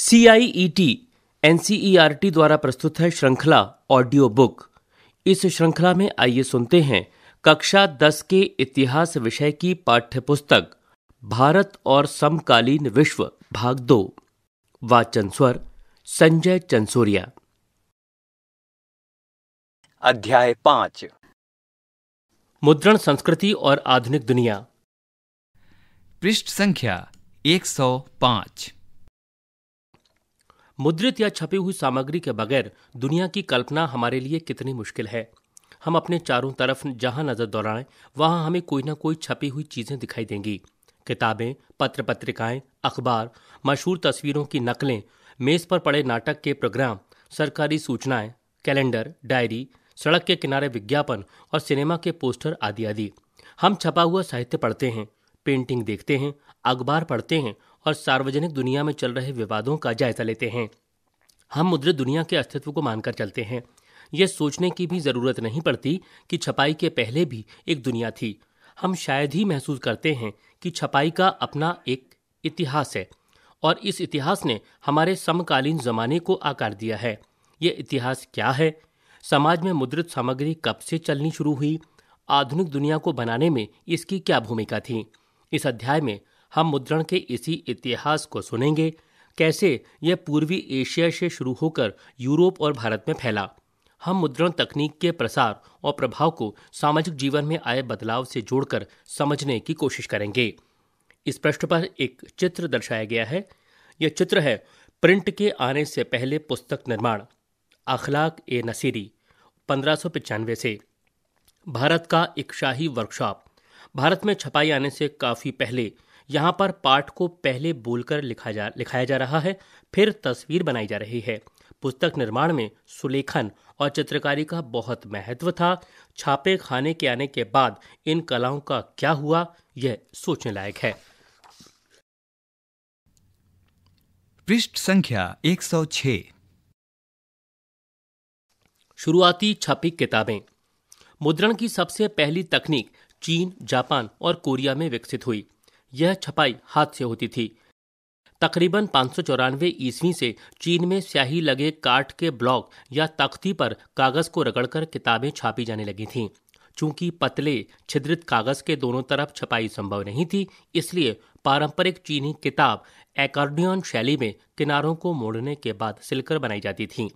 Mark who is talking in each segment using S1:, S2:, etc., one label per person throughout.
S1: CIET NCERT e e द्वारा प्रस्तुत है श्रृंखला ऑडियो बुक इस श्रृंखला में आइए सुनते हैं कक्षा दस के इतिहास विषय की पाठ्यपुस्तक भारत और समकालीन विश्व भाग दो वाचन स्वर संजय चंसोरिया
S2: अध्याय पांच
S1: मुद्रण संस्कृति और आधुनिक दुनिया पृष्ठ संख्या 105 मुद्रित या छपी हुई सामग्री के बगैर दुनिया की कल्पना हमारे लिए कितनी मुश्किल है हम अपने चारों तरफ जहां नज़र दौड़ाएं वहां हमें कोई ना कोई छपी हुई चीज़ें दिखाई देंगी किताबें पत्र पत्रिकाएं अखबार मशहूर तस्वीरों की नकलें मेज़ पर पड़े नाटक के प्रोग्राम सरकारी सूचनाएं कैलेंडर डायरी सड़क के किनारे विज्ञापन और सिनेमा के पोस्टर आदि आदि हम छपा हुआ साहित्य पढ़ते हैं पेंटिंग देखते हैं अखबार पढ़ते हैं और सार्वजनिक दुनिया में चल रहे विवादों का जायजा लेते हैं हम मुद्रित दुनिया के अस्तित्व को मानकर चलते हैं यह सोचने की भी ज़रूरत नहीं पड़ती कि छपाई के पहले भी एक दुनिया थी हम शायद ही महसूस करते हैं कि छपाई का अपना एक इतिहास है और इस इतिहास ने हमारे समकालीन जमाने को आकार दिया है यह इतिहास क्या है समाज में मुद्रित सामग्री कब से चलनी शुरू हुई आधुनिक दुनिया को बनाने में इसकी क्या भूमिका थी इस अध्याय में हम मुद्रण के इसी इतिहास को सुनेंगे कैसे यह पूर्वी एशिया से शुरू होकर यूरोप और भारत में फैला हम मुद्रण तकनीक के प्रसार और प्रभाव को सामाजिक जीवन में आए बदलाव से जोड़कर समझने की कोशिश करेंगे इस पृष्ठ पर एक चित्र दर्शाया गया है यह चित्र है प्रिंट के आने से पहले पुस्तक निर्माण अखलाक ए नसीरी पंद्रह से भारत का एक शाही वर्कशॉप भारत में छपाई आने से काफ़ी पहले यहाँ पर पाठ को पहले बोलकर लिखा जा लिखाया जा रहा है फिर तस्वीर बनाई जा रही है पुस्तक निर्माण में सुलेखन और चित्रकारी का बहुत महत्व था छापे खाने के आने के बाद इन कलाओं
S2: का क्या हुआ यह सोचने लायक है पृष्ठ संख्या 106
S1: शुरुआती छापी किताबें मुद्रण की सबसे पहली तकनीक चीन जापान और कोरिया में विकसित हुई यह छपाई हाथ से होती थी तकरीबन पाँच सौ चौरानवे ईस्वी से चीन में स्याही लगे काठ के ब्लॉक या तख्ती पर कागज़ को रगड़कर किताबें छापी जाने लगी थीं चूंकि पतले छिद्रित कागज़ के दोनों तरफ छपाई संभव नहीं थी इसलिए पारंपरिक चीनी किताब एकार्डियन शैली में किनारों को मोड़ने के बाद सिलकर बनाई जाती थी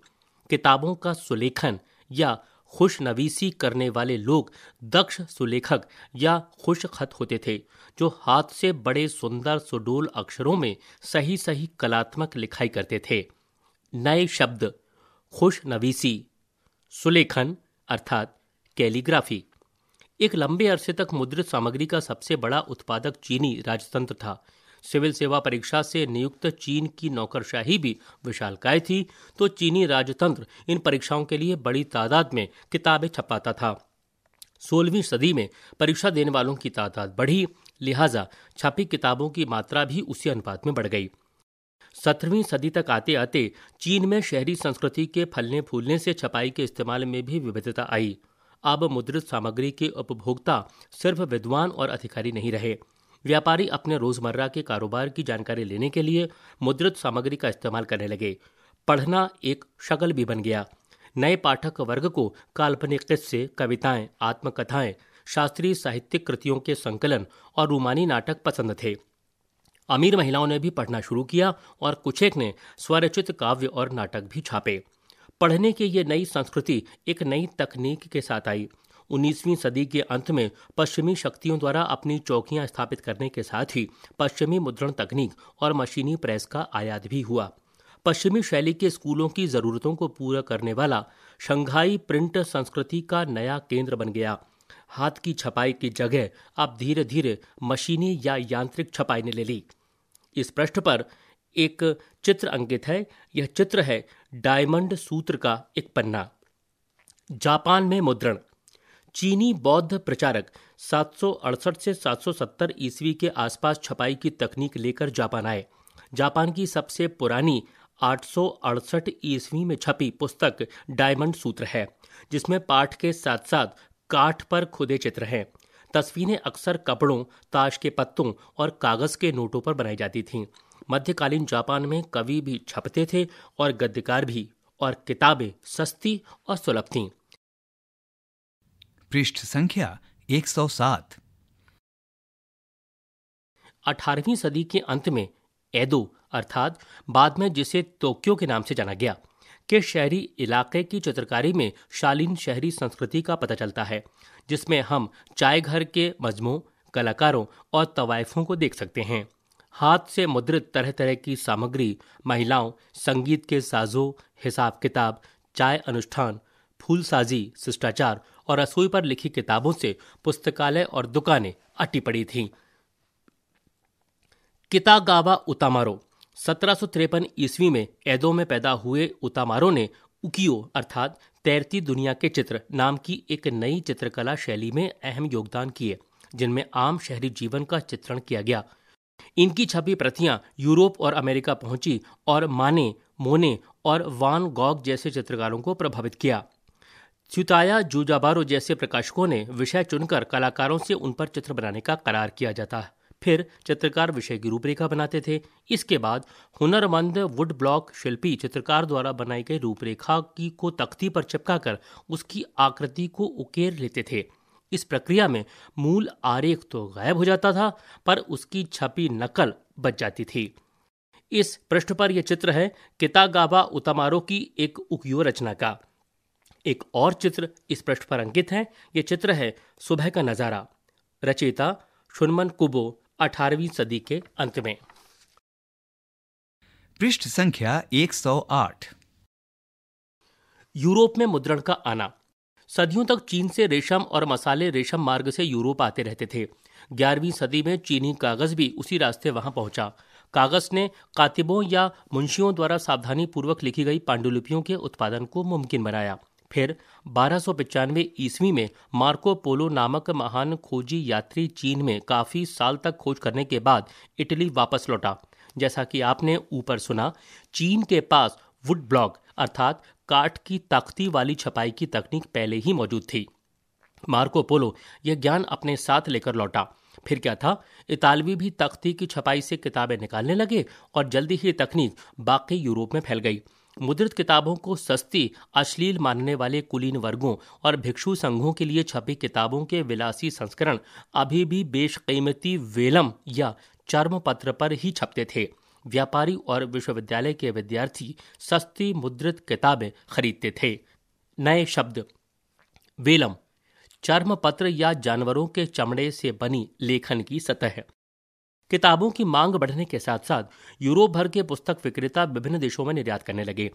S1: किताबों का सुलेखन या खुशनवीसी करने वाले लोग दक्ष सुलेखक या खुश खत होते थे जो हाथ से बड़े सुंदर सुडोल अक्षरों में सही सही कलात्मक लिखाई करते थे नए शब्द खुशनवीसी सुलेखन अर्थात कैलीग्राफी एक लंबे अरसे तक मुद्रित सामग्री का सबसे बड़ा उत्पादक चीनी राजतंत्र था सिविल सेवा परीक्षा से नियुक्त चीन की नौकरशाही भी विशालकाय थी तो चीनी राजतंत्र इन परीक्षाओं के लिए बड़ी तादाद में किताबें छपाता था सोलहवीं सदी में परीक्षा देने वालों की तादाद बढ़ी लिहाजा छपी किताबों की मात्रा भी उसी अनुपात में बढ़ गई सत्रहवीं सदी तक आते आते चीन में शहरी संस्कृति के फलने फूलने से छपाई के इस्तेमाल में भी विविधता आई अब मुद्रित सामग्री के उपभोक्ता सिर्फ विद्वान और अधिकारी नहीं रहे व्यापारी अपने रोजमर्रा के कारोबार की जानकारी लेने के लिए मुद्रित सामग्री का इस्तेमाल करने लगे पढ़ना एक शकल भी बन गया नए पाठक वर्ग को काल्पनिक किस्से कविताएं आत्मकथाएं शास्त्रीय साहित्यिक कृतियों के संकलन और रूमानी नाटक पसंद थे अमीर महिलाओं ने भी पढ़ना शुरू किया और कुछेक ने स्वरचित काव्य और नाटक भी छापे पढ़ने की ये नई संस्कृति एक नई तकनीक के साथ आई 19वीं सदी के अंत में पश्चिमी शक्तियों द्वारा अपनी चौकियां स्थापित करने के साथ ही पश्चिमी मुद्रण तकनीक और मशीनी प्रेस का आयात भी हुआ पश्चिमी शैली के स्कूलों की जरूरतों को पूरा करने वाला शंघाई प्रिंट संस्कृति का नया केंद्र बन गया हाथ की छपाई की जगह अब धीरे धीरे मशीनी या यांत्रिक छपाई ने ले ली इस पृष्ठ पर एक चित्र अंकित है यह चित्र है डायमंड सूत्र का एक पन्ना जापान में मुद्रण चीनी बौद्ध प्रचारक 768 से 770 ईस्वी के आसपास छपाई की तकनीक लेकर जापान आए जापान की सबसे पुरानी 868 ईस्वी में छपी पुस्तक डायमंड सूत्र है जिसमें पाठ के साथ साथ काठ पर खुदे चित्र हैं तस्वीरें अक्सर कपड़ों ताश के पत्तों और कागज़ के नोटों पर बनाई जाती थीं मध्यकालीन जापान में कवि भी छपते थे और गद्यकार भी और किताबें सस्ती और सुलभ थीं पृष्ठ संख्या 107 18वीं सदी के अंत में एदो अर्थात बाद में जिसे टोक्यो के नाम से जाना गया के शहरी इलाके की चित्रकारी में शालीन शहरी संस्कृति का पता चलता है जिसमें हम चाय घर के मजमों कलाकारों और तवायफों को देख सकते हैं हाथ से मुद्रित तरह तरह की सामग्री महिलाओं संगीत के साजों हिसाब किताब चाय अनुष्ठान फूलसाजी शिष्टाचार और रसोई पर लिखी किताबों से पुस्तकालय और दुकानें अटी पड़ी थीं कितागावा उतामारो सत्रह ईस्वी में एदो में पैदा हुए उतामारो ने उकियो अर्थात तैरती दुनिया के चित्र नाम की एक नई चित्रकला शैली में अहम योगदान किए जिनमें आम शहरी जीवन का चित्रण किया गया इनकी छपी प्रतियां यूरोप और अमेरिका पहुंची और माने मोने और वान गॉग जैसे चित्रकारों को प्रभावित किया त्युताया जूजाबारो जैसे प्रकाशकों ने विषय चुनकर कलाकारों से उन पर चित्र बनाने का करार किया जाता फिर चित्रकार विषय की रूपरेखा बनाते थे इसके बाद हुनरमंद वुड ब्लॉक शिल्पी चित्रकार द्वारा बनाई गई रूपरेखा की को तख्ती पर चिपकाकर उसकी आकृति को उकेर लेते थे इस प्रक्रिया में मूल आरेख तो गायब हो जाता था पर उसकी छपी नकल बच जाती थी इस पृष्ठ पर यह चित्र है कितागाबा उतमारो की एक उकयो रचना का एक और चित्र इस पृष्ठ पर अंकित है ये चित्र है सुबह का नज़ारा रचयिता सुनमन कुबो 18वीं सदी के अंत में पृष्ठ संख्या 108 यूरोप में मुद्रण का आना सदियों तक चीन से रेशम और मसाले रेशम मार्ग से यूरोप आते रहते थे ग्यारहवीं सदी में चीनी कागज भी उसी रास्ते वहां पहुंचा कागज ने कातिबों या मुंशियों द्वारा सावधानी पूर्वक लिखी गई पांडुलिपियों के उत्पादन को मुमकिन बनाया फिर बारह ईस्वी में मार्को पोलो नामक महान खोजी यात्री चीन में काफ़ी साल तक खोज करने के बाद इटली वापस लौटा जैसा कि आपने ऊपर सुना चीन के पास वुड ब्लॉक अर्थात काठ की ताकती वाली छपाई की तकनीक पहले ही मौजूद थी मार्को पोलो यह ज्ञान अपने साथ लेकर लौटा फिर क्या था इतालवी भी तख्ती की छपाई से किताबें निकालने लगे और जल्दी ही तकनीक बाकी यूरोप में फैल गई मुद्रित किताबों को सस्ती अश्लील मानने वाले कुलीन वर्गों और भिक्षु संघों के लिए छपी किताबों के विलासी संस्करण अभी भी बेशकीमती वेलम या चर्म पत्र पर ही छपते थे व्यापारी और विश्वविद्यालय के विद्यार्थी सस्ती मुद्रित किताबें खरीदते थे नए शब्द वेलम चर्म पत्र या जानवरों के चमड़े से बनी लेखन की सतह किताबों की मांग बढ़ने के साथ साथ यूरोप भर के पुस्तक विक्रेता विभिन्न देशों में निर्यात करने लगे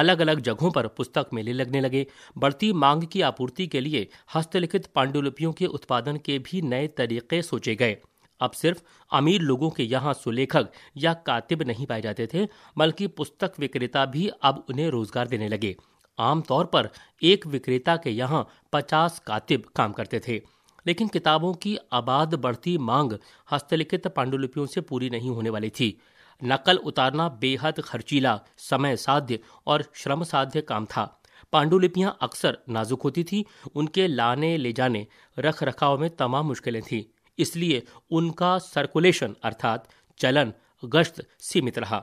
S1: अलग अलग जगहों पर पुस्तक मेले लगने लगे बढ़ती मांग की आपूर्ति के लिए हस्तलिखित पांडुलिपियों के उत्पादन के भी नए तरीके सोचे गए अब सिर्फ अमीर लोगों के यहाँ सुलेखक या कातिब नहीं पाए जाते थे बल्कि पुस्तक विक्रेता भी अब उन्हें रोजगार देने लगे आमतौर पर एक विक्रेता के यहाँ पचास कातिब काम करते थे लेकिन किताबों की आबाद बढ़ती मांग हस्तलिखित पांडुलिपियों से पूरी नहीं होने वाली थी नकल उतारना बेहद खर्चीला समय साध्य और श्रम साध्य काम था पांडुलिपियां अक्सर नाजुक होती थी उनके लाने ले जाने रख रखाव में तमाम मुश्किलें थीं इसलिए उनका सर्कुलेशन अर्थात चलन गश्त सीमित रहा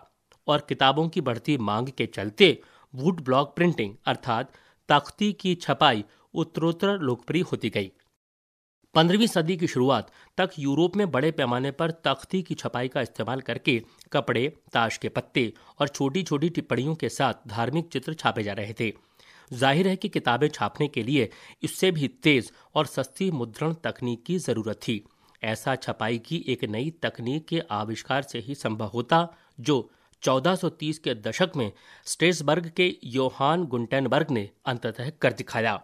S1: और किताबों की बढ़ती मांग के चलते वुड ब्लॉक प्रिंटिंग अर्थात तख्ती की छपाई उत्तरोत्तर लोकप्रिय होती गई पंद्रहवीं सदी की शुरुआत तक यूरोप में बड़े पैमाने पर तख्ती की छपाई का इस्तेमाल करके कपड़े ताश के पत्ते और छोटी छोटी टिप्पणियों के साथ धार्मिक चित्र छापे जा रहे थे जाहिर है कि किताबें छापने के लिए इससे भी तेज और सस्ती मुद्रण तकनीक की जरूरत थी ऐसा छपाई की एक नई तकनीक के आविष्कार से ही संभव होता जो 1430 के दशक में स्टेसबर्ग के योहान गुंटेनबर्ग ने अंततः कर दिखाया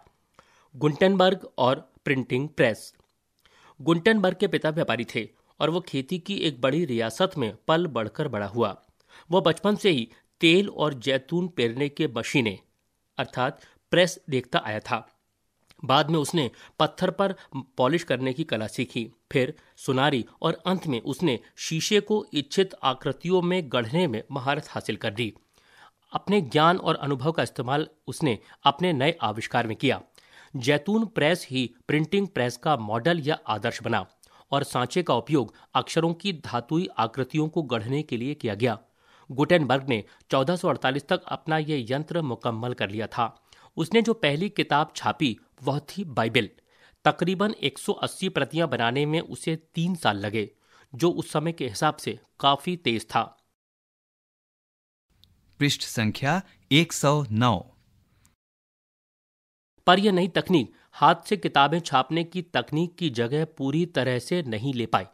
S1: गुंटेनबर्ग और प्रिंटिंग प्रेस गुंटनबर्ग के पिता व्यापारी थे और वो खेती की एक बड़ी रियासत में पल बढ़कर बड़ा हुआ वो बचपन से ही तेल और जैतून पेरने के मशीने अर्थात प्रेस देखता आया था बाद में उसने पत्थर पर पॉलिश करने की कला सीखी फिर सुनारी और अंत में उसने शीशे को इच्छित आकृतियों में गढ़ने में महारत हासिल कर दी अपने ज्ञान और अनुभव का इस्तेमाल उसने अपने नए आविष्कार में किया जैतून प्रेस ही प्रिंटिंग प्रेस का मॉडल या आदर्श बना और सांचे का उपयोग अक्षरों की धातुई आकृतियों को गढ़ने के लिए किया गया गुटेनबर्ग ने 1448 तक अपना यह यंत्र मुकम्मल कर लिया था उसने जो पहली किताब छापी वह थी बाइबल तकरीबन 180 प्रतियां बनाने में उसे तीन साल लगे जो उस समय के हिसाब से काफी तेज था
S2: पृष्ठ संख्या 109
S1: पर यह नई तकनीक हाथ से किताबें छापने की तकनीक की जगह पूरी तरह से नहीं ले पाई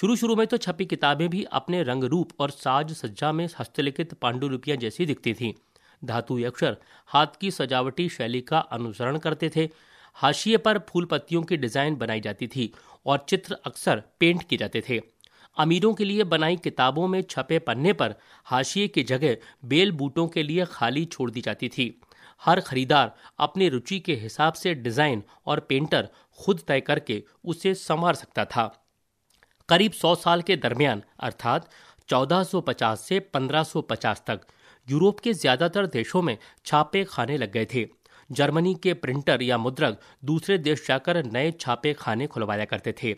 S1: शुरू शुरू में तो छपी किताबें भी अपने रंग रूप और साज सज्जा में हस्तलिखित पांडुलिपियां जैसी दिखती थीं धातु अक्षर हाथ की सजावटी शैली का अनुसरण करते थे हाशिए पर फूल पत्तियों की डिजाइन बनाई जाती थी और चित्र अक्सर पेंट किए जाते थे अमीरों के लिए बनाई किताबों में छपे पन्ने पर हाशिए की जगह बेल बूटों के लिए खाली छोड़ दी जाती थी हर खरीदार अपने रुचि के हिसाब से डिज़ाइन और पेंटर खुद तय करके उसे संवार सकता था करीब 100 साल के दरमियान अर्थात 1450 से 1550 तक यूरोप के ज़्यादातर देशों में छापे खाने लग गए थे जर्मनी के प्रिंटर या मुद्रक दूसरे देश जाकर नए छापे खाने खुलवाया करते थे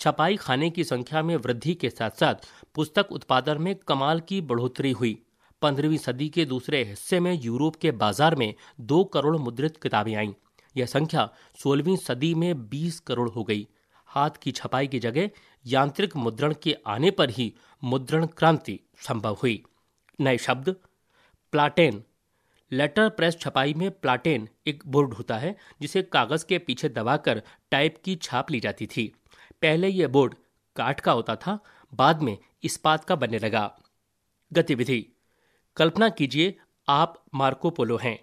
S1: छपाई खाने की संख्या में वृद्धि के साथ साथ पुस्तक उत्पादन में कमाल की बढ़ोतरी हुई पंद्रहवीं सदी के दूसरे हिस्से में यूरोप के बाजार में दो करोड़ मुद्रित किताबें आईं यह संख्या सोलहवीं सदी में बीस करोड़ हो गई हाथ की छपाई की जगह यांत्रिक मुद्रण के आने पर ही मुद्रण क्रांति संभव हुई नए शब्द प्लाटेन लेटर प्रेस छपाई में प्लाटेन एक बोर्ड होता है जिसे कागज के पीछे दबाकर टाइप की छाप ली जाती थी पहले यह बोर्ड काठ का होता था बाद में इस्पात का बनने लगा गतिविधि कल्पना कीजिए आप मार्कोपोलो हैं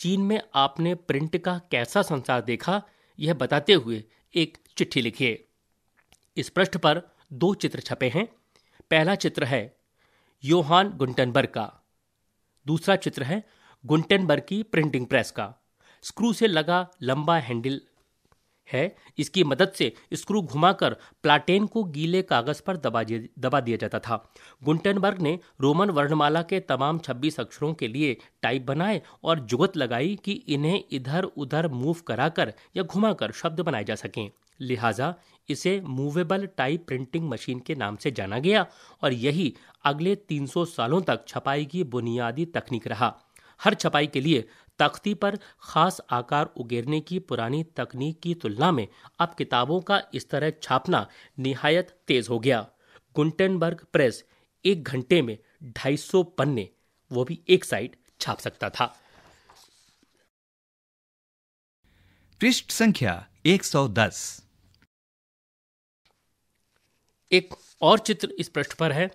S1: चीन में आपने प्रिंट का कैसा संसार देखा यह बताते हुए एक चिट्ठी लिखिए इस पृष्ठ पर दो चित्र छपे हैं पहला चित्र है योहान गुंटनबर्ग का दूसरा चित्र है गुंटनबर्ग की प्रिंटिंग प्रेस का स्क्रू से लगा लंबा हैंडल है इसकी मदद से स्क्रू घुमाकर प्लाटेन को गीले कागज पर दबा दबा दिया जाता था गुंटनबर्ग ने रोमन वर्णमाला के तमाम 26 अक्षरों के लिए टाइप बनाए और जुगत लगाई कि इन्हें इधर उधर मूव कराकर या घुमाकर शब्द बनाए जा सकें लिहाजा इसे मूवेबल टाइप प्रिंटिंग मशीन के नाम से जाना गया और यही अगले 300 सालों तक छपाई की बुनियादी तकनीक रहा हर छपाई के लिए तख्ती पर खास आकार उगेरने की पुरानी तकनीक की तुलना में अब किताबों का इस तरह छापना निहायत तेज हो गया गुंटनबर्ग प्रेस एक घंटे में 250
S2: पन्ने वो भी एक साइड छाप सकता था पृष्ठ संख्या 110
S1: एक और चित्र इस पृष्ठ पर है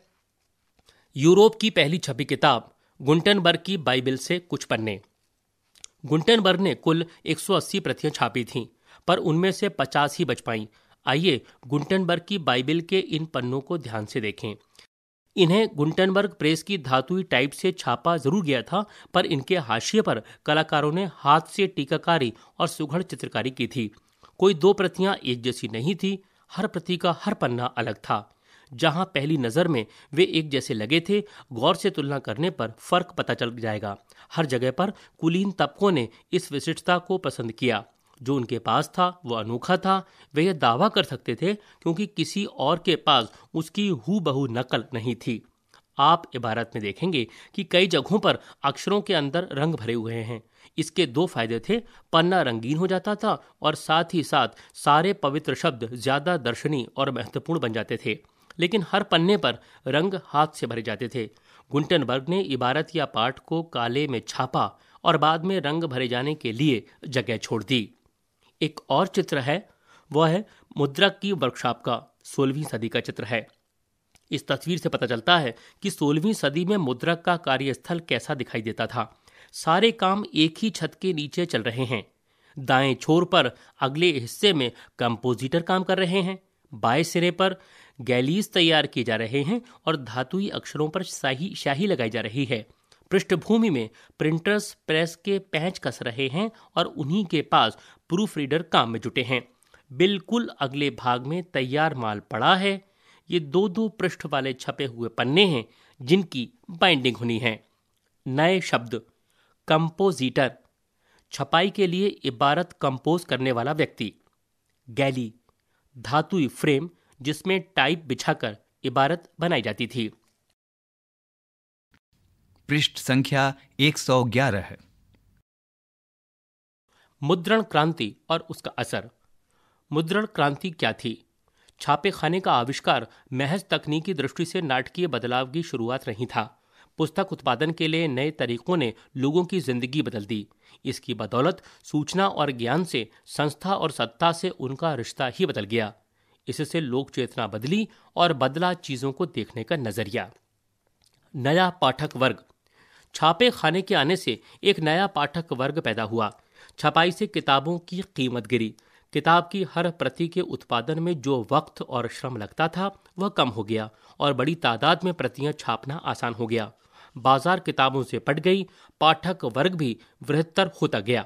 S1: यूरोप की पहली छपी किताब गुंटनबर्ग की बाइबल से कुछ पन्ने गुंटेनबर्ग ने कुल 180 प्रतियां छापी थीं पर उनमें से 50 ही बच पाई आइए गुंटनबर्ग की बाइबिल के इन पन्नों को ध्यान से देखें इन्हें गुंटनबर्ग प्रेस की धातुई टाइप से छापा जरूर गया था पर इनके हाशिए पर कलाकारों ने हाथ से टीकाकारी और सुघड़ चित्रकारी की थी कोई दो प्रतियां एक जैसी नहीं थी हर प्रति का हर पन्ना अलग था जहां पहली नज़र में वे एक जैसे लगे थे गौर से तुलना करने पर फर्क पता चल जाएगा हर जगह पर कुलीन तबकों ने इस विशिष्टता को पसंद किया जो उनके पास था वो अनोखा था वे यह दावा कर सकते थे क्योंकि किसी और के पास उसकी हु नकल नहीं थी आप इबारत में देखेंगे कि कई जगहों पर अक्षरों के अंदर रंग भरे हुए हैं इसके दो फायदे थे पन्ना रंगीन हो जाता था और साथ ही साथ सारे पवित्र शब्द ज्यादा दर्शनी और महत्वपूर्ण बन जाते थे लेकिन हर पन्ने पर रंग हाथ से भरे जाते थे गुंटनबर्ग ने इबारत या पाठ को काले में छापा और बाद में रंग भरे जाने के लिए जगह छोड़ दी एक और चित्र है वह है मुद्रा की वर्कशॉप का सोलहवीं सदी का चित्र है इस तस्वीर से पता चलता है कि सोलहवीं सदी में मुद्रक का कार्यस्थल कैसा दिखाई देता था सारे काम एक ही छत के नीचे चल रहे हैं दाएं छोर पर अगले हिस्से में कंपोजिटर काम कर रहे हैं बाएं सिरे पर गैलीज तैयार किए जा रहे हैं और धातुई अक्षरों पर शाही शाही लगाई जा रही है पृष्ठभूमि में प्रिंटर्स प्रेस के पैंच कस रहे हैं और उन्हीं के पास प्रूफ रीडर काम में जुटे हैं बिल्कुल अगले भाग में तैयार माल पड़ा है ये दो दो पृष्ठ वाले छपे हुए पन्ने हैं जिनकी बाइंडिंग होनी है नए शब्द कंपोजिटर छपाई के लिए इबारत कंपोज करने वाला व्यक्ति गैली धातुई फ्रेम जिसमें टाइप बिछाकर इबारत बनाई जाती थी
S2: पृष्ठ संख्या 111 है
S1: मुद्रण क्रांति और उसका असर मुद्रण क्रांति क्या थी छापे खाने का आविष्कार महज तकनीकी दृष्टि से नाटकीय बदलाव की शुरुआत नहीं था पुस्तक उत्पादन के लिए नए तरीकों ने लोगों की जिंदगी बदल दी इसकी बदौलत सूचना और ज्ञान से संस्था और सत्ता से उनका रिश्ता ही बदल गया इससे लोक चेतना बदली और बदला चीज़ों को देखने का नज़रिया नया पाठक वर्ग छापे खाने के आने से एक नया पाठक वर्ग पैदा हुआ छपाई से किताबों की कीमत गिरी किताब की हर प्रति के उत्पादन में जो वक्त और श्रम लगता था वह कम हो गया और बड़ी तादाद में प्रतियां छापना आसान हो गया बाजार किताबों से पट गई पाठक वर्ग भी वृहत्तर होता गया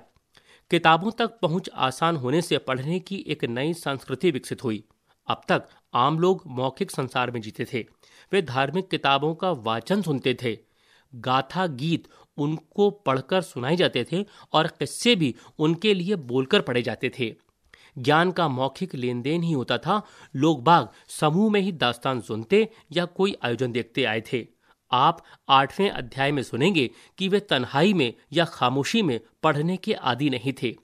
S1: किताबों तक पहुंच आसान होने से पढ़ने की एक नई संस्कृति विकसित हुई अब तक आम लोग मौखिक संसार में जीते थे वे धार्मिक किताबों का वाचन सुनते थे गाथा गीत उनको पढ़कर सुनाए जाते थे और किस्से भी उनके लिए बोलकर पढ़े जाते थे ज्ञान का मौखिक लेन देन ही होता था लोग बाग समूह में ही दास्तान सुनते या कोई आयोजन देखते आए थे आप आठवें अध्याय में सुनेंगे कि वे तन्हाई में या खामोशी में पढ़ने के आदि नहीं थे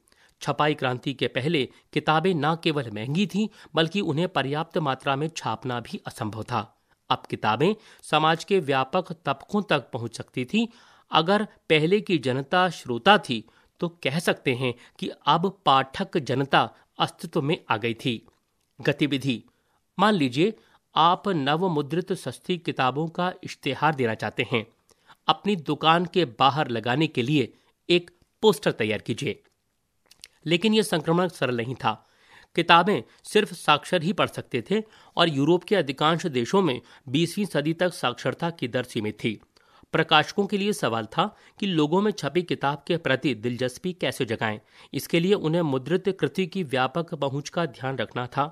S1: छपाई क्रांति के पहले किताबें न केवल महंगी थीं बल्कि उन्हें पर्याप्त मात्रा में छापना भी असंभव था अब किताबें समाज के व्यापक तबकों तक पहुंच सकती थीं अगर पहले की जनता श्रोता थी तो कह सकते हैं कि अब पाठक जनता अस्तित्व में आ गई थी गतिविधि मान लीजिए आप नव मुद्रित सस्ती किताबों का इश्तेहार देना चाहते हैं अपनी दुकान के बाहर लगाने के लिए एक पोस्टर तैयार कीजिए लेकिन यह संक्रमण सरल नहीं था किताबें सिर्फ साक्षर ही पढ़ सकते थे और यूरोप के अधिकांश देशों में बीसवीं सदी तक साक्षरता की दर सीमित थी प्रकाशकों के लिए सवाल था कि लोगों में छपी किताब के प्रति दिलचस्पी कैसे जगाएं इसके लिए उन्हें मुद्रित कृति की व्यापक पहुंच का ध्यान रखना था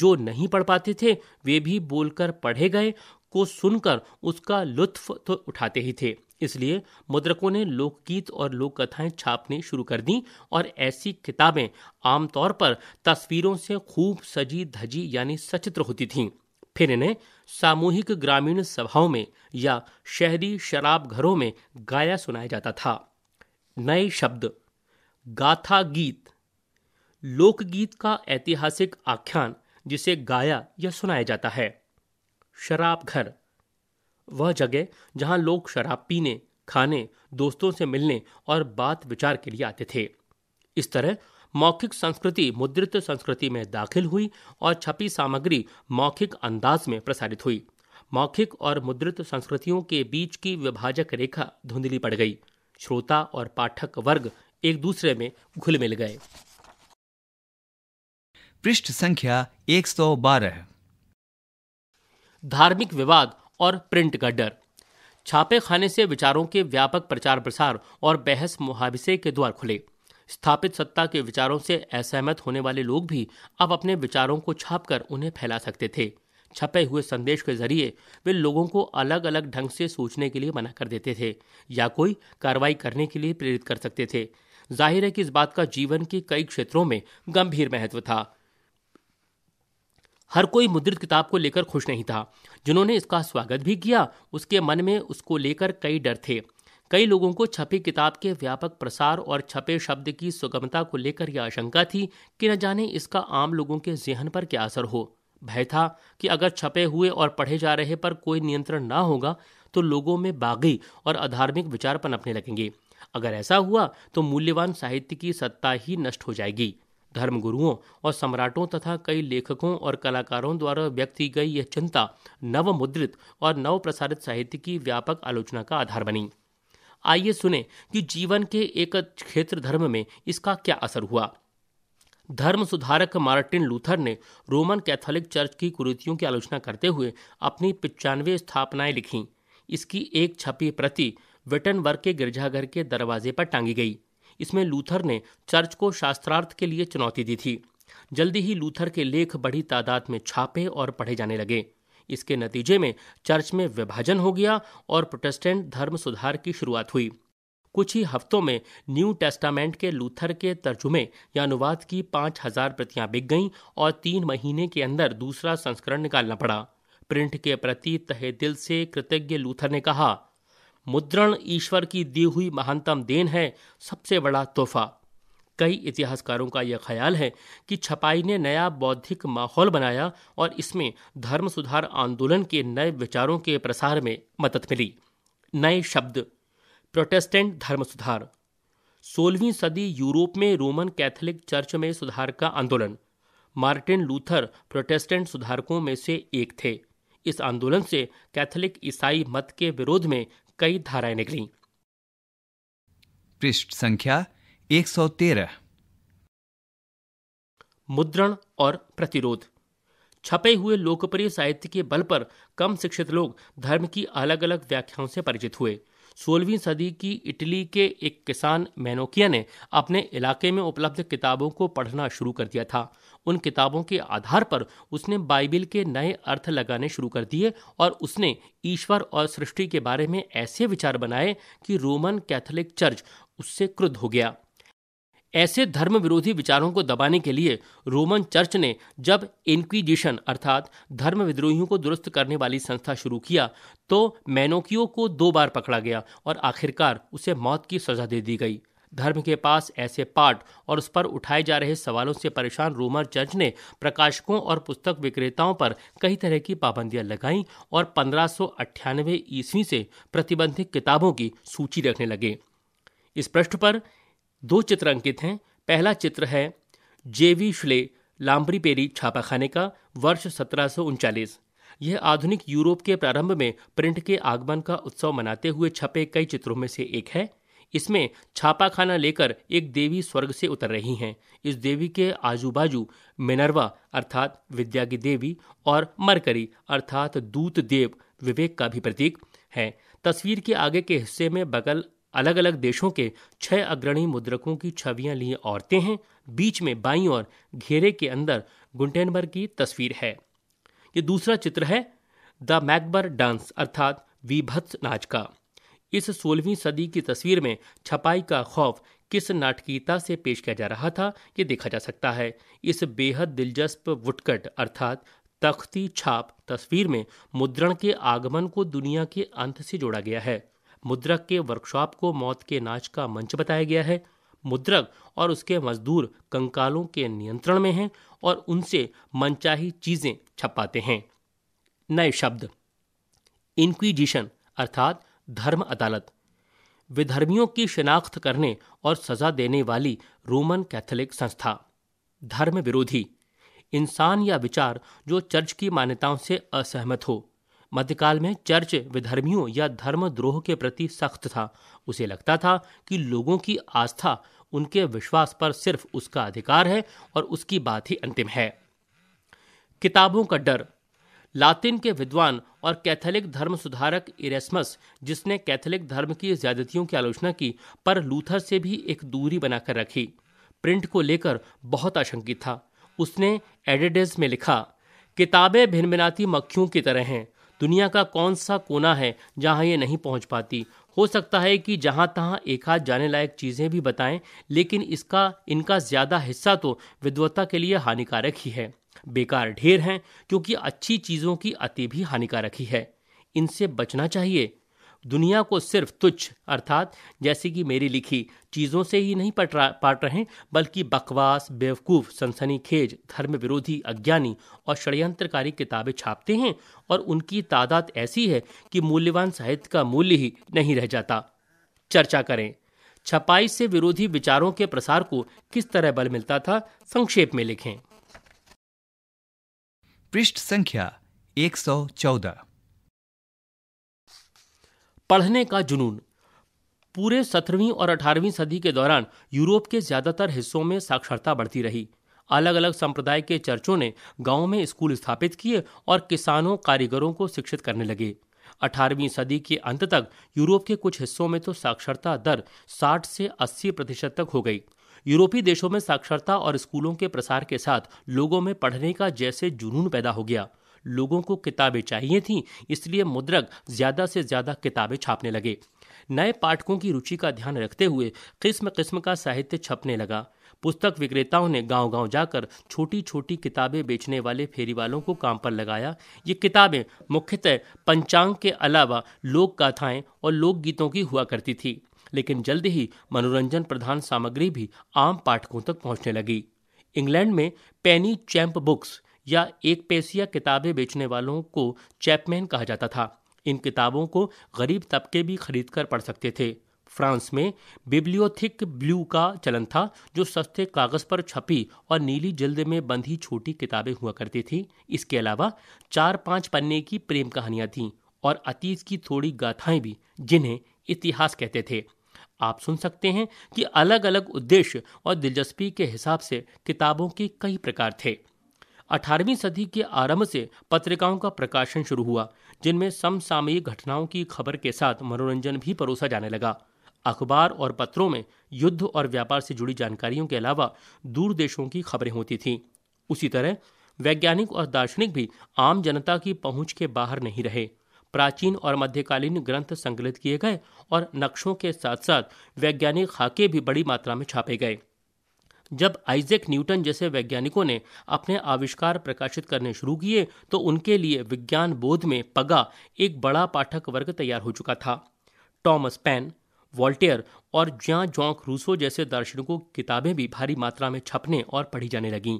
S1: जो नहीं पढ़ पाते थे वे भी बोलकर पढ़े गए को सुनकर उसका लुत्फ तो उठाते ही थे इसलिए मुद्रकों ने लोकगीत और लोक कथाएं छापने शुरू कर दी और ऐसी किताबें आमतौर पर तस्वीरों से खूब सजी धजी यानी सचित्र होती थीं फिर इन्हें सामूहिक ग्रामीण सभाओं में या शहरी शराब घरों में गाया सुनाया जाता था नए शब्द गाथा गीत लोकगीत का ऐतिहासिक आख्यान जिसे गाया या सुनाया जाता है शराब घर वह जगह जहां लोग शराब पीने खाने दोस्तों से मिलने और बात विचार के लिए आते थे इस तरह मौखिक संस्कृति मुद्रित संस्कृति में दाखिल हुई और छपी सामग्री मौखिक अंदाज में प्रसारित हुई मौखिक और मुद्रित संस्कृतियों के बीच की विभाजक रेखा धुंधली पड़ गई श्रोता और पाठक वर्ग एक दूसरे में घुल मिल गए
S2: पृष्ठ संख्या 112
S1: धार्मिक विवाद और प्रिंट का डर छापे खाने से विचारों के व्यापक प्रचार प्रसार और बहस मुहावसे के द्वार खुले स्थापित सत्ता के विचारों से असहमत होने वाले लोग भी अब अपने विचारों को छाप उन्हें फैला सकते थे छपे हुए संदेश के जरिए वे लोगों को अलग अलग ढंग से सोचने के लिए मना कर देते थे या कोई कार्रवाई करने के लिए प्रेरित कर सकते थे जाहिर है कि इस बात का जीवन के कई क्षेत्रों में गंभीर महत्व था हर कोई मुद्रित किताब को लेकर खुश नहीं था जिन्होंने इसका स्वागत भी किया उसके मन में उसको लेकर कई डर थे कई लोगों को छपी किताब के व्यापक प्रसार और छपे शब्द की सुगमता को लेकर यह आशंका थी कि न जाने इसका आम लोगों के जहन पर क्या असर हो भय था कि अगर छपे हुए और पढ़े जा रहे पर कोई नियंत्रण ना होगा तो लोगों में बागी और अधार्मिक विचार पनपने लगेंगे अगर ऐसा हुआ तो मूल्यवान साहित्य की सत्ता ही नष्ट हो जाएगी धर्मगुरुओं और सम्राटों तथा कई लेखकों और कलाकारों द्वारा व्यक्त की गई यह चिंता नव मुद्रित और नव प्रसारित साहित्य की व्यापक आलोचना का आधार बनी आइए सुने कि जीवन के एक क्षेत्र धर्म में इसका क्या असर हुआ धर्म सुधारक मार्टिन लूथर ने रोमन कैथोलिक चर्च की कुरीतियों की आलोचना करते हुए अपनी पिचानवे स्थापनाएं लिखीं इसकी एक छपी प्रति वेटनवर्ग के गिरजाघर के दरवाजे पर टांगी गई इसमें लूथर ने चर्च को शास्त्रार्थ के लिए चुनौती दी थी जल्दी ही लूथर के लेख बड़ी तादाद में छापे और पढ़े जाने लगे इसके नतीजे में चर्च में विभाजन हो गया और प्रोटेस्टेंट धर्म सुधार की शुरुआत हुई कुछ ही हफ्तों में न्यू टेस्टामेंट के लूथर के तर्जुमे या अनुवाद की पाँच हजार प्रतियां बिक गईं और तीन महीने के अंदर दूसरा संस्करण निकालना पड़ा प्रिंट के प्रति तहे दिल से कृतज्ञ लूथर ने कहा मुद्रण ईश्वर की दी हुई महानतम देन है सबसे बड़ा तोहफा कई इतिहासकारों का यह ख्याल है कि छपाई ने नया बौद्धिक माहौल बनाया और इसमें धर्म सुधार आंदोलन के नए विचारों के प्रसार में मदद मिली नए शब्द प्रोटेस्टेंट धर्म सुधार सोलहवीं सदी यूरोप में रोमन कैथोलिक चर्च में सुधार का आंदोलन मार्टिन लूथर प्रोटेस्टेंट सुधारकों में से एक थे इस आंदोलन से कैथोलिक ईसाई मत के विरोध में कई
S2: धाराएं निकली पृष्ठ संख्या 113 मुद्रण और प्रतिरोध छपे हुए
S1: लोकप्रिय साहित्य के बल पर कम शिक्षित लोग धर्म की अलग अलग व्याख्याओं से परिचित हुए सोलहवीं सदी की इटली के एक किसान मैनोकिया ने अपने इलाके में उपलब्ध किताबों को पढ़ना शुरू कर दिया था उन किताबों के आधार पर उसने बाइबिल के नए अर्थ लगाने शुरू कर दिए और उसने ईश्वर और सृष्टि के बारे में ऐसे विचार बनाए कि रोमन कैथोलिक चर्च उससे क्रुद्ध हो गया ऐसे धर्म विरोधी विचारों को दबाने के लिए रोमन चर्च ने जब इंक्विजिशन अर्थात धर्म विद्रोहियों को दुरुस्त करने वाली संस्था शुरू किया तो मैनोकियो को दो बार पकड़ा गया और आखिरकार उसे मौत की सजा दे दी गई धर्म के पास ऐसे पाठ और उस पर उठाए जा रहे सवालों से परेशान रोमन चर्च ने प्रकाशकों और पुस्तक विक्रेताओं पर कई तरह की पाबंदियां लगाईं और पंद्रह ईस्वी से प्रतिबंधित किताबों की सूची रखने लगे इस पृष्ठ पर दो चित्र अंकित हैं पहला चित्र है जेवी श्ले लाम्बरी पेरी छापाखाने का वर्ष सत्रह यह आधुनिक यूरोप के प्रारंभ में प्रिंट के आगमन का उत्सव मनाते हुए छपे कई चित्रों में से एक है इसमें छापाखाना लेकर एक देवी स्वर्ग से उतर रही हैं इस देवी के आजू बाजू मिनरवा अर्थात विद्या की देवी और मरकरी अर्थात दूत देव विवेक का भी प्रतीक है तस्वीर के आगे के हिस्से में बगल अलग अलग देशों के छह अग्रणी मुद्रकों की छवियां लिए औरतें हैं बीच में बाई और घेरे के अंदर गुंटेनबर्ग की तस्वीर है ये दूसरा चित्र है द मैकबर डांस अर्थात विभत्स नाच का इस सोलहवीं सदी की तस्वीर में छपाई का खौफ किस नाटकीयता से पेश किया जा रहा था ये देखा जा सकता है इस बेहद दिलचस्प वुटकट अर्थात तख्ती छाप तस्वीर में मुद्रण के आगमन को दुनिया के अंत से जोड़ा गया है मुद्रक के वर्कशॉप को मौत के नाच का मंच बताया गया है मुद्रक और उसके मजदूर कंकालों के नियंत्रण में हैं और उनसे मनचाही चीज़ें छपाते हैं नए शब्द इंक्विजिशन अर्थात धर्म अदालत विधर्मियों की शिनाख्त करने और सजा देने वाली रोमन कैथोलिक संस्था धर्म विरोधी इंसान या विचार जो चर्च की मान्यताओं से असहमत हो मध्यकाल में चर्च विधर्मियों या धर्मद्रोह के प्रति सख्त था उसे लगता था कि लोगों की आस्था उनके विश्वास पर सिर्फ उसका अधिकार है और उसकी बात ही अंतिम है किताबों का डर लातिन के विद्वान और कैथोलिक धर्म सुधारक इरेस्मस जिसने कैथोलिक धर्म की ज्यादतियों की आलोचना की पर लूथर से भी एक दूरी बनाकर रखी प्रिंट को लेकर बहुत आशंकित था उसने एडेडेज में लिखा किताबें भिनभिनाती मक्खियों की तरह हैं दुनिया का कौन सा कोना है जहाँ ये नहीं पहुँच पाती हो सकता है कि जहाँ तहाँ एक हाथ जाने लायक चीज़ें भी बताएं लेकिन इसका इनका ज़्यादा हिस्सा तो विद्वत्ता के लिए हानिकारक ही है बेकार ढेर हैं क्योंकि अच्छी चीज़ों की अति भी हानिकारक ही है इनसे बचना चाहिए दुनिया को सिर्फ तुच्छ अर्थात जैसे कि मेरी लिखी चीज़ों से ही नहीं पट पाट रहे बल्कि बकवास बेवकूफ़ सनसनीखेज धर्म विरोधी अज्ञानी और षड्यंत्रकारी किताबें छापते हैं और उनकी तादाद ऐसी है कि मूल्यवान साहित्य का मूल्य ही नहीं रह जाता चर्चा करें छपाई से विरोधी विचारों के प्रसार को किस तरह बल मिलता था संक्षेप में लिखें पृष्ठ संख्या 114 पढ़ने का जुनून पूरे सत्रहवीं और अठारहवीं सदी के दौरान यूरोप के ज़्यादातर हिस्सों में साक्षरता बढ़ती रही अलग अलग संप्रदाय के चर्चों ने गांव में स्कूल स्थापित किए और किसानों कारीगरों को शिक्षित करने लगे 18वीं सदी के अंत तक यूरोप के कुछ हिस्सों में तो साक्षरता दर 60 से 80 प्रतिशत तक हो गई यूरोपीय देशों में साक्षरता और स्कूलों के प्रसार के साथ लोगों में पढ़ने का जैसे जुनून पैदा हो गया लोगों को किताबें चाहिए थीं इसलिए मुद्रक ज़्यादा से ज़्यादा किताबें छापने लगे नए पाठकों की रुचि का ध्यान रखते हुए किस्म किस्म का साहित्य छपने लगा पुस्तक विक्रेताओं ने गांव-गांव जाकर छोटी छोटी किताबें बेचने वाले फेरी वालों को काम पर लगाया ये किताबें मुख्यतः पंचांग के अलावा लोक गाथाएं और लोकगीतों की हुआ करती थी लेकिन जल्द ही मनोरंजन प्रधान सामग्री भी आम पाठकों तक पहुंचने लगी इंग्लैंड में पेनी चैम्प बुक्स या एक पेशिया किताबें बेचने वालों को चैपमैन कहा जाता था इन किताबों को गरीब तबके भी खरीद कर पढ़ सकते थे फ्रांस में बिब्लियोथिक ब्लू का चलन था जो सस्ते कागज़ पर छपी और नीली जल्द में बंधी छोटी किताबें हुआ करती थीं इसके अलावा चार पांच पन्ने की प्रेम कहानियाँ थीं और अतीत की थोड़ी गाथाएं भी जिन्हें इतिहास कहते थे आप सुन सकते हैं कि अलग अलग उद्देश्य और दिलचस्पी के हिसाब से किताबों के कई प्रकार थे अठारहवीं सदी के आरंभ से पत्रिकाओं का प्रकाशन शुरू हुआ जिनमें समसामयिक घटनाओं की खबर के साथ मनोरंजन भी परोसा जाने लगा अखबार और पत्रों में युद्ध और व्यापार से जुड़ी जानकारियों के अलावा दूर देशों की खबरें होती थीं उसी तरह वैज्ञानिक और दार्शनिक भी आम जनता की पहुंच के बाहर नहीं रहे प्राचीन और मध्यकालीन ग्रंथ संकलित किए गए और नक्शों के साथ साथ वैज्ञानिक खाके भी बड़ी मात्रा में छापे गए जब आइजेक न्यूटन जैसे वैज्ञानिकों ने अपने आविष्कार प्रकाशित करने शुरू किए तो उनके लिए विज्ञान बोध में पगा एक बड़ा पाठक वर्ग तैयार हो चुका था टॉमस पैन वॉल्टेयर और ज्या जॉक रूसो जैसे दार्शनिकों की किताबें भी भारी मात्रा में छपने और पढ़ी जाने लगीं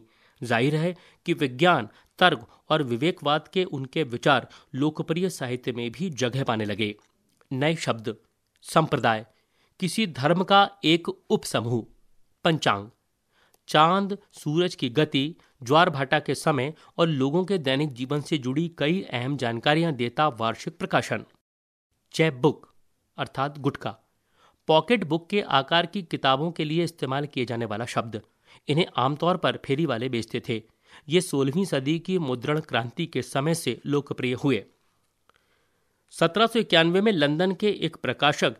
S1: जाहिर है कि विज्ञान तर्क और विवेकवाद के उनके विचार लोकप्रिय साहित्य में भी जगह पाने लगे नए शब्द संप्रदाय किसी धर्म का एक उपसमूह पंचांग चांद सूरज की गति ज्वार भाटा के समय और लोगों के दैनिक जीवन से जुड़ी कई अहम जानकारियां देता वार्षिक प्रकाशन चैप बुक अर्थात गुटका पॉकेट बुक के आकार की किताबों के लिए इस्तेमाल किए जाने वाला शब्द इन्हें आमतौर पर फेरी वाले बेचते थे ये सोलहवीं सदी की मुद्रण क्रांति के समय से लोकप्रिय हुए सत्रह में लंदन के एक प्रकाशक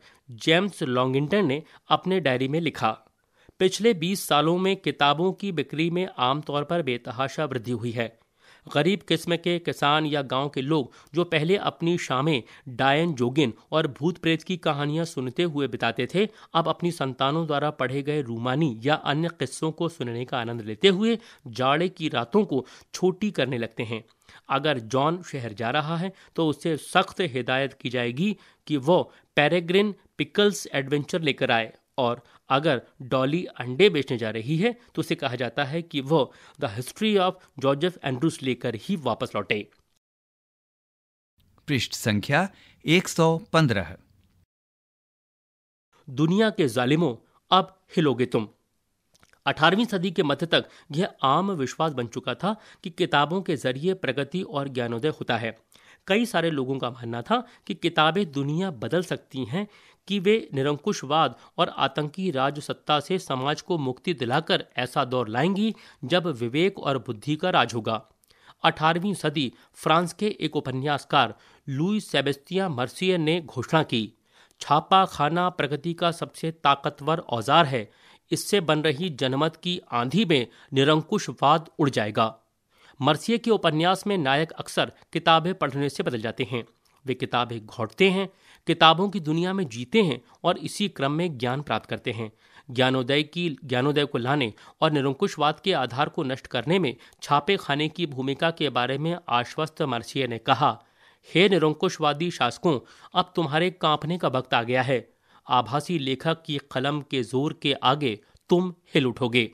S1: जेम्स लॉन्गिंटन ने अपने डायरी में लिखा पिछले 20 सालों में किताबों की बिक्री में आमतौर पर बेतहाशा वृद्धि हुई है गरीब किस्म के किसान या गांव के लोग जो पहले अपनी शामें डायन जोगिन और भूत प्रेत की कहानियां सुनते हुए बिताते थे अब अपनी संतानों द्वारा पढ़े गए रूमानी या अन्य किस्सों को सुनने का आनंद लेते हुए जाड़े की रातों को छोटी करने लगते हैं अगर जॉन शहर जा रहा है तो उससे सख्त हिदायत की जाएगी कि वह पैरेग्रिन पिकल्स एडवेंचर लेकर आए और अगर डॉली अंडे बेचने जा रही है तो उसे कहा जाता है कि वह the history of George F Andrews लेकर ही वापस लौटे
S2: पृष्ठ संख्या 115 दुनिया के जालिमों अब हिलोगे तुम 18वीं
S1: सदी के मध्य तक यह आम विश्वास बन चुका था कि किताबों के जरिए प्रगति और ज्ञानोदय होता है कई सारे लोगों का मानना था कि किताबें दुनिया बदल सकती हैं कि वे निरंकुशवाद और आतंकी राज सत्ता से समाज को मुक्ति दिलाकर ऐसा दौर लाएंगी जब विवेक और बुद्धि का राज होगा 18वीं सदी फ्रांस के एक उपन्यासकार लुई सेबेस्तिया मर्सियर ने घोषणा की छापा खाना प्रगति का सबसे ताकतवर औजार है इससे बन रही जनमत की आंधी में निरंकुशवाद उड़ जाएगा मर्सिय के उपन्यास में नायक अक्सर किताबें पढ़ने से बदल जाते हैं वे किताबें घोटते हैं किताबों की दुनिया में जीते हैं और इसी क्रम में ज्ञान प्राप्त करते हैं ज्ञानोदय की ज्ञानोदय को लाने और निरंकुशवाद के आधार को नष्ट करने में छापे खाने की भूमिका के बारे में आश्वस्त मर्सिय ने कहा हे निरंकुशवादी शासकों अब तुम्हारे कांपने का वक्त आ गया है आभासी लेखक की कलम के जोर के आगे तुम हिल उठोगे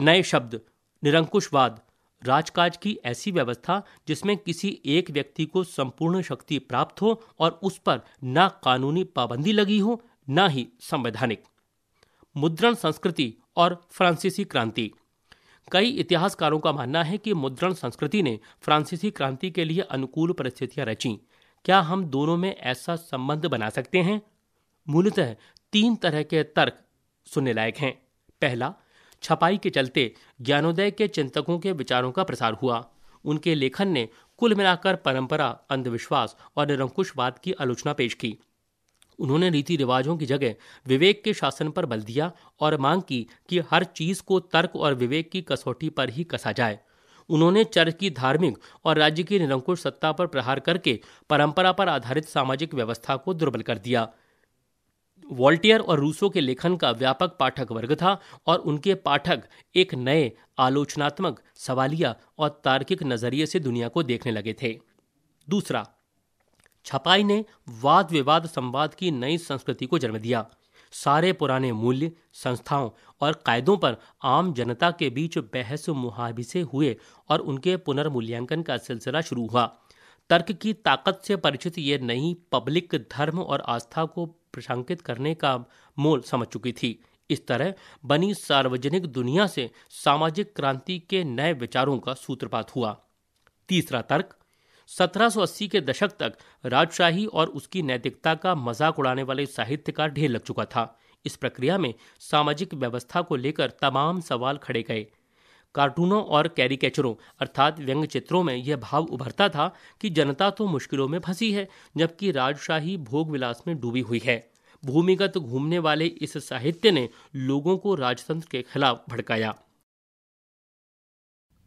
S1: नए शब्द निरंकुशवाद राजकाज की ऐसी व्यवस्था जिसमें किसी एक व्यक्ति को संपूर्ण शक्ति प्राप्त हो और उस पर ना कानूनी पाबंदी लगी हो ना ही संवैधानिक मुद्रण संस्कृति और फ्रांसीसी क्रांति कई इतिहासकारों का मानना है कि मुद्रण संस्कृति ने फ्रांसीसी क्रांति के लिए अनुकूल परिस्थितियां रचीं क्या हम दोनों में ऐसा संबंध बना सकते हैं मूलतः तीन तरह के तर्क सुनने लायक हैं पहला छपाई के चलते ज्ञानोदय के चिंतकों के विचारों का प्रसार हुआ उनके लेखन ने कुल मिलाकर परंपरा अंधविश्वास और निरंकुशवाद की आलोचना पेश की उन्होंने रीति रिवाजों की जगह विवेक के शासन पर बल दिया और मांग की कि हर चीज को तर्क और विवेक की कसौटी पर ही कसा जाए उन्होंने चर्च की धार्मिक और राज्य की निरंकुश सत्ता पर प्रहार करके परंपरा पर आधारित सामाजिक व्यवस्था को दुर्बल कर दिया वॉल्टियर और रूसो के लेखन का व्यापक पाठक वर्ग था और उनके पाठक एक नए आलोचनात्मक सवालिया और तार्किक नज़रिए से दुनिया को देखने लगे थे दूसरा छपाई ने वाद विवाद संवाद की नई संस्कृति को जन्म दिया सारे पुराने मूल्य संस्थाओं और कायदों पर आम जनता के बीच बहस मुहाविसे हुए और उनके पुनर्मूल्यांकन का सिलसिला शुरू हुआ तर्क की ताकत से परिचित ये नई पब्लिक धर्म और आस्था को प्रशांकित करने का मोल समझ चुकी थी इस तरह बनी सार्वजनिक दुनिया से सामाजिक क्रांति के नए विचारों का सूत्रपात हुआ तीसरा तर्क 1780 के दशक तक राजशाही और उसकी नैतिकता का मजाक उड़ाने वाले साहित्य का ढेर लग चुका था इस प्रक्रिया में सामाजिक व्यवस्था को लेकर तमाम सवाल खड़े गए कार्टूनों और कैरिकेचरों अर्थात व्यंग चित्रों में यह भाव उभरता था कि जनता तो मुश्किलों में फंसी है जबकि राजशाही भोगविलास में डूबी हुई है भूमिगत घूमने वाले इस साहित्य ने लोगों को राजतंत्र के खिलाफ
S2: भड़काया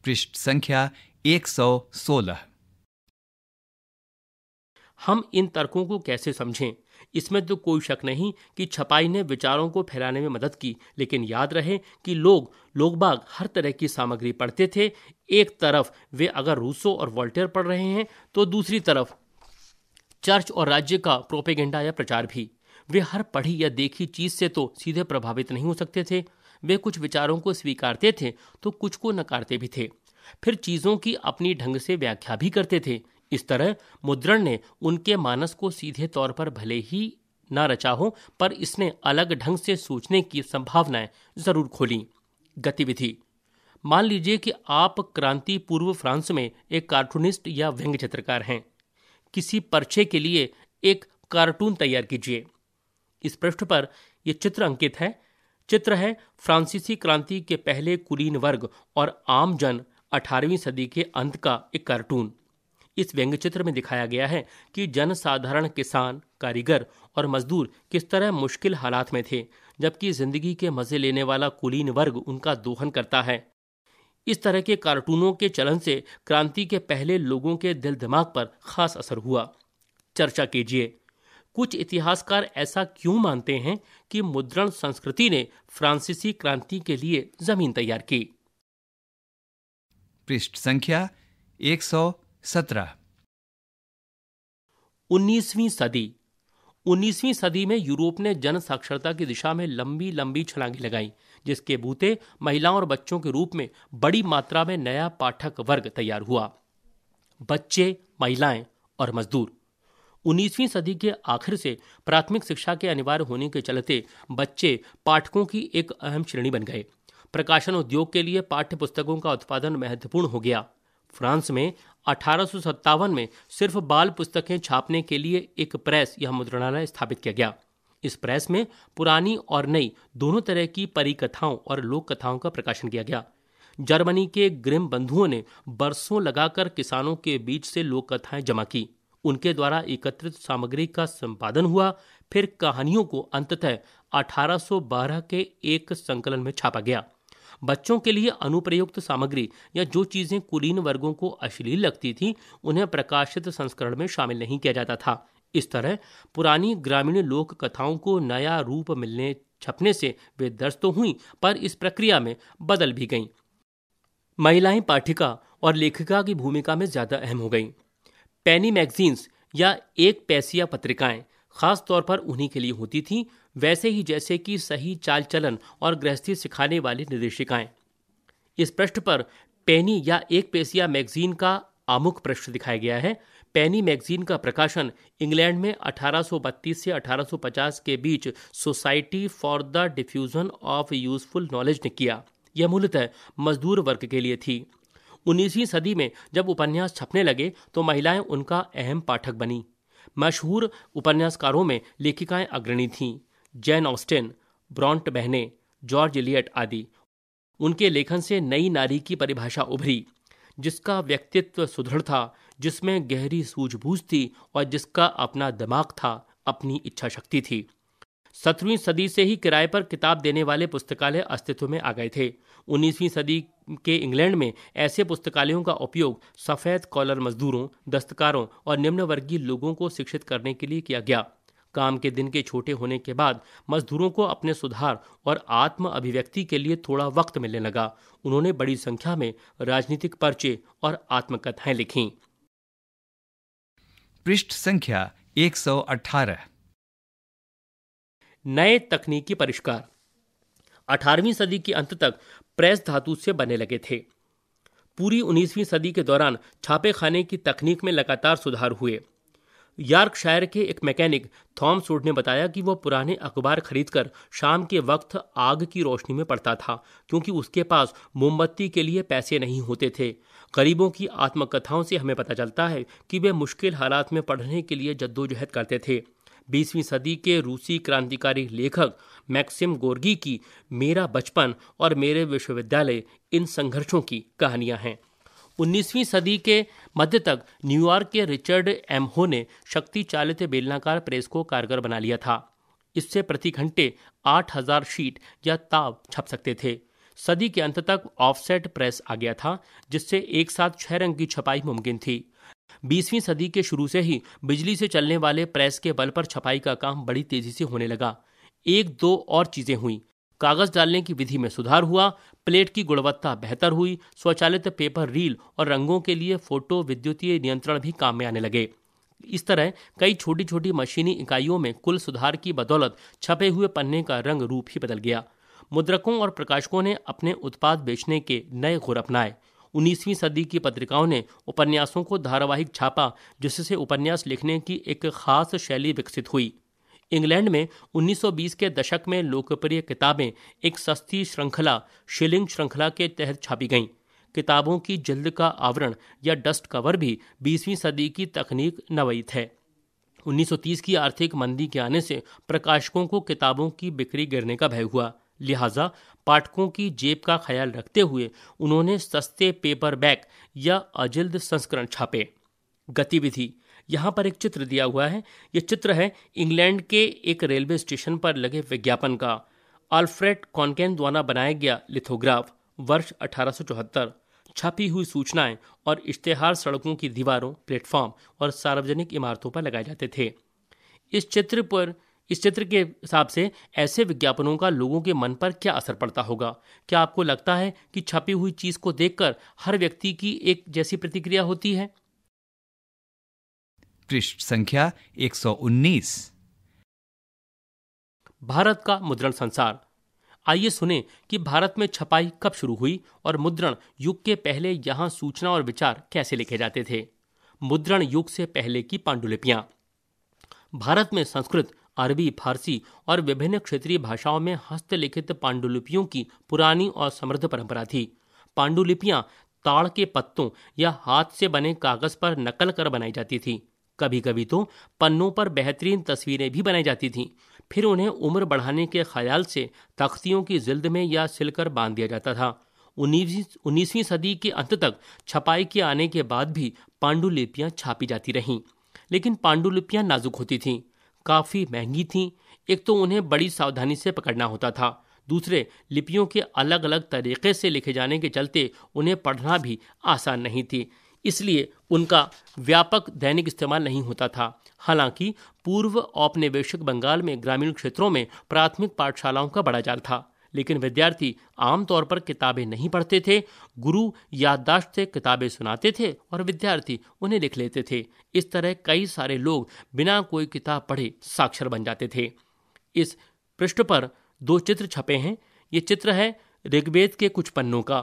S2: पृष्ठ संख्या 116 हम इन तर्कों को कैसे समझें इसमें
S1: तो कोई शक नहीं कि छपाई ने विचारों को फैलाने में मदद की लेकिन याद रहे कि लोग लोगबाग हर तरह की सामग्री पढ़ते थे एक तरफ वे अगर रूसो और वॉल्टेयर पढ़ रहे हैं तो दूसरी तरफ चर्च और राज्य का प्रोपेगेंडा या प्रचार भी वे हर पढ़ी या देखी चीज से तो सीधे प्रभावित नहीं हो सकते थे वे कुछ विचारों को स्वीकारते थे तो कुछ को नकारते भी थे फिर चीज़ों की अपनी ढंग से व्याख्या भी करते थे इस तरह मुद्रण ने उनके मानस को सीधे तौर पर भले ही ना रचा हो पर इसने अलग ढंग से सोचने की संभावनाएं जरूर खोली गतिविधि मान लीजिए कि आप क्रांति पूर्व फ्रांस में एक कार्टूनिस्ट या व्यंग्य चित्रकार हैं किसी पर्चे के लिए एक कार्टून तैयार कीजिए इस पृष्ठ पर यह चित्र अंकित है चित्र है फ्रांसीसी क्रांति के पहले कुलीन वर्ग और आम जन 18वीं सदी के अंत का एक कार्टून इस व्यंगचित्र में दिखाया गया है कि जनसाधारण किसान कारीगर और मजदूर किस तरह मुश्किल हालात में थे जबकि जिंदगी के मजे लेने वाला कुलीन वर्ग उनका दोहन करता है इस तरह के कार्टूनों के चलन से क्रांति के पहले लोगों के दिल दिमाग पर खास असर हुआ चर्चा कीजिए कुछ इतिहासकार ऐसा क्यों मानते हैं कि मुद्रण संस्कृति ने फ्रांसीसी क्रांति के लिए
S2: जमीन तैयार की पृष्ठ संख्या एक सौ सत्रह उन्नीसवीं सदी उन्नीसवीं
S1: सदी में यूरोप ने जन साक्षरता की दिशा में लंबी लंबी छलांगी लगाई जिसके बूते महिलाओं और बच्चों के रूप में बड़ी मात्रा में नया पाठक वर्ग तैयार हुआ बच्चे महिलाएं और मजदूर 19वीं सदी के आखिर से प्राथमिक शिक्षा के अनिवार्य होने के चलते बच्चे पाठकों की एक अहम श्रेणी बन गए प्रकाशन उद्योग के लिए पाठ्य पुस्तकों का उत्पादन महत्वपूर्ण हो गया फ्रांस में अठारह में सिर्फ बाल पुस्तकें छापने के लिए एक प्रेस या मुद्रणालय स्थापित किया गया इस प्रेस में पुरानी और नई दोनों तरह की परिकथाओं और लोक कथाओं का प्रकाशन किया गया जर्मनी के ग्रिम बंधुओं ने बरसों लगाकर किसानों के बीच से लोक कथाएं जमा की उनके द्वारा एकत्रित सामग्री का संपादन हुआ फिर कहानियों को अंततः 1812 के एक संकलन में छापा गया बच्चों के लिए अनुप्रयुक्त सामग्री या जो चीज़ें कुलीन वर्गों को अश्लील लगती थी उन्हें प्रकाशित संस्करण में शामिल नहीं किया जाता था इस तरह पुरानी ग्रामीण लोक कथाओं को नया रूप मिलने छपने से वे दर्ज तो हुई पर इस प्रक्रिया में बदल भी गईं महिलाएं पाठिका और लेखिका की भूमिका में ज़्यादा अहम हो गईं पैनी मैगजीन्स या एक पैसिया पत्रिकाएं खास तौर पर उन्हीं के लिए होती थीं वैसे ही जैसे कि सही चाल चलन और गृहस्थी सिखाने वाली निर्देशिकाएं इस पृष्ठ पर पेनी या एक पेशिया मैगजीन का आमुख पृष्ठ दिखाया गया है पेनी मैगजीन का प्रकाशन इंग्लैंड में 1832 से 1850 के बीच society for the diffusion of useful knowledge ने किया यह मूलतः मजदूर वर्ग के लिए थी 19वीं सदी में जब उपन्यास छपने लगे तो महिलाएं उनका अहम पाठक बनी मशहूर उपन्यासकारों में लेखिकाएं अग्रणी थीं जैन ऑस्टेन ब्रॉन्ट बहने जॉर्ज इलियट आदि उनके लेखन से नई नारी की परिभाषा उभरी जिसका व्यक्तित्व सुदृढ़ था जिसमें गहरी सूझबूझ थी और जिसका अपना दिमाग था अपनी इच्छा शक्ति थी सत्रहवीं सदी से ही किराए पर किताब देने वाले पुस्तकालय अस्तित्व में आ गए थे उन्नीसवीं सदी के इंग्लैंड में ऐसे पुस्तकालयों का उपयोग सफ़ेद कॉलर मजदूरों दस्तकारों और निम्न वर्गीय लोगों को शिक्षित करने के लिए किया गया काम के दिन के छोटे होने के बाद मजदूरों को अपने सुधार और आत्म अभिव्यक्ति के लिए थोड़ा वक्त मिलने लगा उन्होंने बड़ी संख्या में राजनीतिक पर्चे और आत्मकथाएं लिखी पृष्ठ संख्या 118 नए तकनीकी परिष्कार 18वीं सदी के अंत तक प्रेस धातु से बनने लगे थे पूरी 19वीं सदी के दौरान छापे खाने की तकनीक में लगातार सुधार हुए यार्कशायर के एक मैकेनिक थॉम सूड ने बताया कि वह पुराने अखबार खरीदकर शाम के वक्त आग की रोशनी में पड़ता था क्योंकि उसके पास मोमबत्ती के लिए पैसे नहीं होते थे गरीबों की आत्मकथाओं से हमें पता चलता है कि वे मुश्किल हालात में पढ़ने के लिए जद्दोजहद करते थे बीसवीं सदी के रूसी क्रांतिकारी लेखक मैक्सिम गोर्गी की मेरा बचपन और मेरे विश्वविद्यालय इन संघर्षों की कहानियां हैं 19वीं सदी के मध्य तक न्यूयॉर्क के रिचर्ड एम हो ने शक्ति चालित बेलनाकार प्रेस को कारगर बना लिया था इससे प्रति घंटे 8000 शीट या ताव छप सकते थे सदी के अंत तक ऑफसेट प्रेस आ गया था जिससे एक साथ छह रंग की छपाई मुमकिन थी बीसवीं सदी के शुरू से ही बिजली से चलने वाले प्रेस के बल पर छपाई का काम बड़ी तेजी से होने लगा एक दो और चीजें हुई कागज डालने की विधि में सुधार हुआ प्लेट की गुणवत्ता बेहतर हुई स्वचालित पेपर रील और रंगों के लिए फोटो विद्युतीय नियंत्रण भी काम में आने लगे इस तरह कई छोटी छोटी मशीनी इकाइयों में कुल सुधार की बदौलत छपे हुए पन्ने का रंग रूप ही बदल गया मुद्रकों और प्रकाशकों ने अपने उत्पाद बेचने के नए गुर अपनाए उन्नीसवीं सदी की पत्रिकाओं ने उपन्यासों को धारावाहिक छापा जिससे उपन्यास लिखने की एक खास शैली विकसित हुई इंग्लैंड में 1920 के दशक में लोकप्रिय किताबें एक सस्ती श्रृंखला शिलिंग श्रृंखला के तहत छापी गईं किताबों की जल्द का आवरण या डस्ट कवर भी 20वीं सदी की तकनीक नवैत है 1930 की आर्थिक मंदी के आने से प्रकाशकों को किताबों की बिक्री गिरने का भय हुआ लिहाजा पाठकों की जेब का ख्याल रखते हुए उन्होंने सस्ते पेपर बैग या अजिल्द संस्करण छापे गतिविधि यहाँ पर एक चित्र दिया हुआ है यह चित्र है इंग्लैंड के एक रेलवे स्टेशन पर लगे विज्ञापन का आल्फ्रेड कॉनकेन द्वारा बनाया गया लिथोग्राफ वर्ष अठारह छपी हुई सूचनाएं और इश्तेहार सड़कों की दीवारों प्लेटफॉर्म और सार्वजनिक इमारतों पर लगाए जाते थे इस चित्र पर इस चित्र के हिसाब से ऐसे विज्ञापनों का लोगों के मन पर क्या असर पड़ता होगा क्या आपको लगता है कि छपी हुई चीज़ को देखकर हर व्यक्ति की एक जैसी प्रतिक्रिया होती है
S2: पृष्ठ संख्या 119
S1: भारत का मुद्रण संसार आइए सुने कि भारत में छपाई कब शुरू हुई और मुद्रण युग के पहले यहाँ सूचना और विचार कैसे लिखे जाते थे मुद्रण युग से पहले की पांडुलिपियां भारत में संस्कृत अरबी फारसी और विभिन्न क्षेत्रीय भाषाओं में हस्तलिखित पांडुलिपियों की पुरानी और समृद्ध परंपरा थी पांडुलिपियां ताड़ के पत्तों या हाथ से बने कागज पर नकल कर बनाई जाती थी कभी कभी तो पन्नों पर बेहतरीन तस्वीरें भी बनाई जाती थीं फिर उन्हें उम्र बढ़ाने के ख्याल से तख्तियों की जिल्द में या सिलकर बांध दिया जाता था उन्नीसवीं सदी के अंत तक छपाई के आने के बाद भी पांडुलिपियाँ छापी जाती रहीं लेकिन पांडुलिपियाँ नाजुक होती थीं काफ़ी महंगी थीं एक तो उन्हें बड़ी सावधानी से पकड़ना होता था दूसरे लिपियों के अलग अलग तरीके से लिखे जाने के चलते उन्हें पढ़ना भी आसान नहीं थी इसलिए उनका व्यापक दैनिक इस्तेमाल नहीं होता था हालांकि पूर्व औपनिवेशिक बंगाल में ग्रामीण क्षेत्रों में प्राथमिक पाठशालाओं का बड़ा जाल था लेकिन विद्यार्थी आमतौर पर किताबें नहीं पढ़ते थे गुरु याददाश्त से किताबें सुनाते थे और विद्यार्थी उन्हें लिख लेते थे इस तरह कई सारे लोग बिना कोई किताब पढ़े साक्षर बन जाते थे इस पृष्ठ पर दो चित्र छपे हैं ये चित्र है ऋग्वेद के कुछ पन्नों का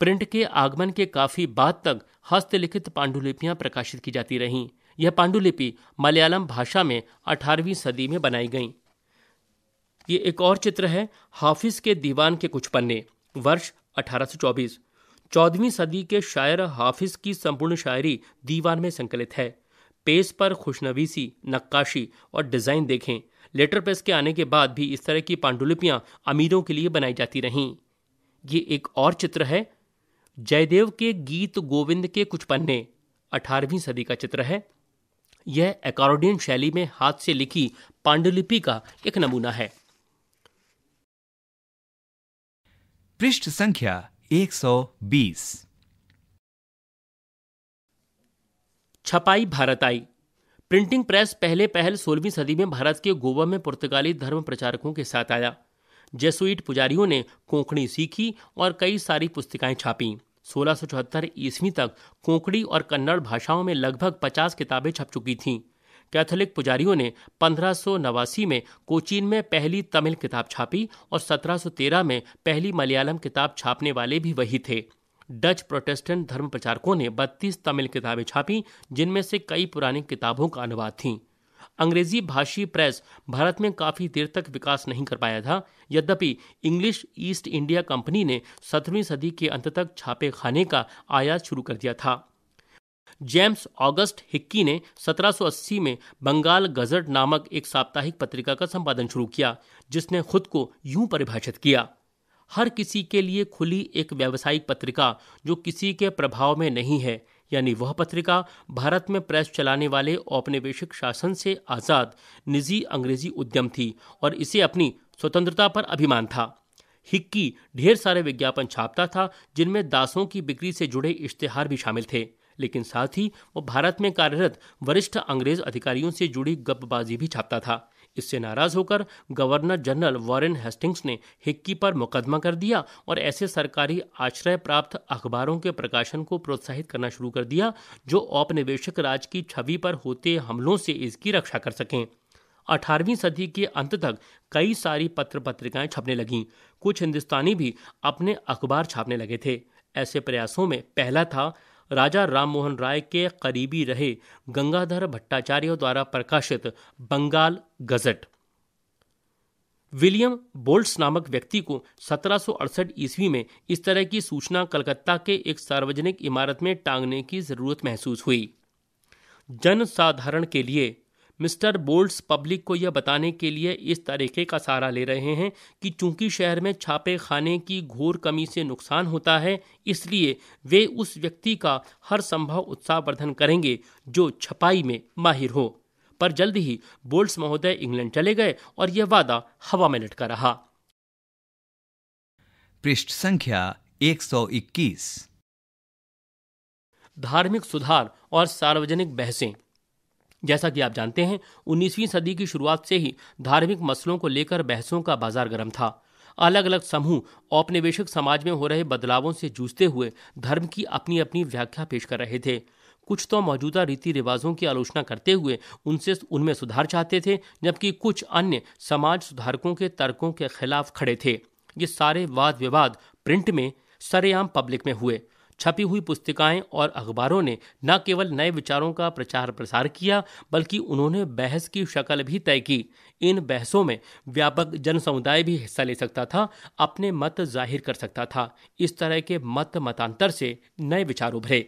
S1: प्रिंट के आगमन के काफी बाद तक हस्तलिखित पांडुलिपियां प्रकाशित की जाती रहीं यह पांडुलिपि मलयालम भाषा में 18वीं सदी में बनाई गई ये एक और चित्र है हाफिज के दीवान के कुछ पन्ने वर्ष 1824 चौदहवीं सदी के शायर हाफिज की संपूर्ण शायरी दीवान में संकलित है पेज पर खुशनवीसी नक्काशी और डिज़ाइन देखें लेटर प्रेस के आने के बाद भी इस तरह की पांडुलिपियां अमीरों के लिए बनाई जाती रहीं ये एक और चित्र है जयदेव के गीत गोविंद के कुछ पन्ने 18वीं सदी का चित्र है यह एकॉर्डियन शैली में हाथ से लिखी पांडुलिपि का एक नमूना है
S2: पृष्ठ संख्या 120
S1: छपाई भारत आई प्रिंटिंग प्रेस पहले पहल सोलहवीं सदी में भारत के गोवा में पुर्तगाली धर्म प्रचारकों के साथ आया जेसुइट पुजारियों ने कोंकणी सीखी और कई सारी पुस्तिकाएं छापीं सोलह सौ चौहत्तर ईस्वी तक कोंकणी और कन्नड़ भाषाओं में लगभग पचास किताबें छप चुकी थीं कैथोलिक पुजारियों ने पंद्रह में कोचीन में पहली तमिल किताब छापी और 1713 में पहली मलयालम किताब छापने वाले भी वही थे डच प्रोटेस्टेंट धर्म प्रचारकों ने 32 तमिल किताबें छापी जिनमें से कई पुरानी किताबों का अनुवाद थीं अंग्रेजी भाषी प्रेस भारत में काफ़ी देर तक विकास नहीं कर पाया था यद्यपि इंग्लिश ईस्ट इंडिया कंपनी ने सत्रहवीं सदी के अंत तक छापे खाने का आयात शुरू कर दिया था जेम्स ऑगस्ट हिक्की ने 1780 में बंगाल गजट नामक एक साप्ताहिक पत्रिका का संपादन शुरू किया जिसने खुद को यूं परिभाषित किया हर किसी के लिए खुली एक व्यावसायिक पत्रिका जो किसी के प्रभाव में नहीं है यानी वह पत्रिका भारत में प्रेस चलाने वाले औपनिवेशिक शासन से आज़ाद निजी अंग्रेजी उद्यम थी और इसे अपनी स्वतंत्रता पर अभिमान था हिक्की ढेर सारे विज्ञापन छापता था जिनमें दासों की बिक्री से जुड़े इश्तेहार भी शामिल थे लेकिन साथ ही वो भारत में कार्यरत वरिष्ठ अंग्रेज अधिकारियों से जुड़ी गपबाजी भी छापता था इससे नाराज होकर गवर्नर जनरल वॉरेन हेस्टिंग्स ने हिक्की पर मुकदमा कर दिया और ऐसे सरकारी आश्रय प्राप्त अखबारों के प्रकाशन को प्रोत्साहित करना शुरू कर दिया जो औपनिवेशक राज की छवि पर होते हमलों से इसकी रक्षा कर सकें 18वीं सदी के अंत तक कई सारी पत्र पत्रिकाएं छपने लगीं कुछ हिंदुस्तानी भी अपने अखबार छापने लगे थे ऐसे प्रयासों में पहला था राजा राममोहन राय के करीबी रहे गंगाधर भट्टाचार्य द्वारा प्रकाशित बंगाल गजट विलियम बोल्ट्स नामक व्यक्ति को 1768 ईस्वी में इस तरह की सूचना कलकत्ता के एक सार्वजनिक इमारत में टांगने की जरूरत महसूस हुई जनसाधारण के लिए मिस्टर बोल्ट्स पब्लिक को यह बताने के लिए इस तरीके का सहारा ले रहे हैं कि चूंकि शहर में छापे खाने की घोर कमी से नुकसान होता है इसलिए वे उस व्यक्ति का हर संभव उत्साहवर्धन करेंगे जो छपाई में माहिर हो पर जल्द ही बोल्ट्स महोदय इंग्लैंड चले गए और यह वादा हवा में लटका रहा पृष्ठ संख्या 121 धार्मिक सुधार और सार्वजनिक बहसें जैसा कि आप जानते हैं उन्नीसवीं सदी की शुरुआत से ही धार्मिक मसलों को लेकर बहसों का बाजार गर्म था अलग अलग समूह औपनिवेशिक समाज में हो रहे बदलावों से जूझते हुए धर्म की अपनी अपनी व्याख्या पेश कर रहे थे कुछ तो मौजूदा रीति रिवाजों की आलोचना करते हुए उनसे उनमें सुधार चाहते थे जबकि कुछ अन्य समाज सुधारकों के तर्कों के खिलाफ खड़े थे ये सारे वाद विवाद प्रिंट में सरेआम पब्लिक में हुए छपी हुई पुस्तिकाएं और अखबारों ने न केवल नए विचारों का प्रचार प्रसार किया बल्कि उन्होंने बहस की शक्ल भी तय की इन बहसों में व्यापक जन समुदाय भी हिस्सा ले सकता था अपने मत जाहिर कर सकता था इस तरह के मत मतांतर से नए विचार उभरे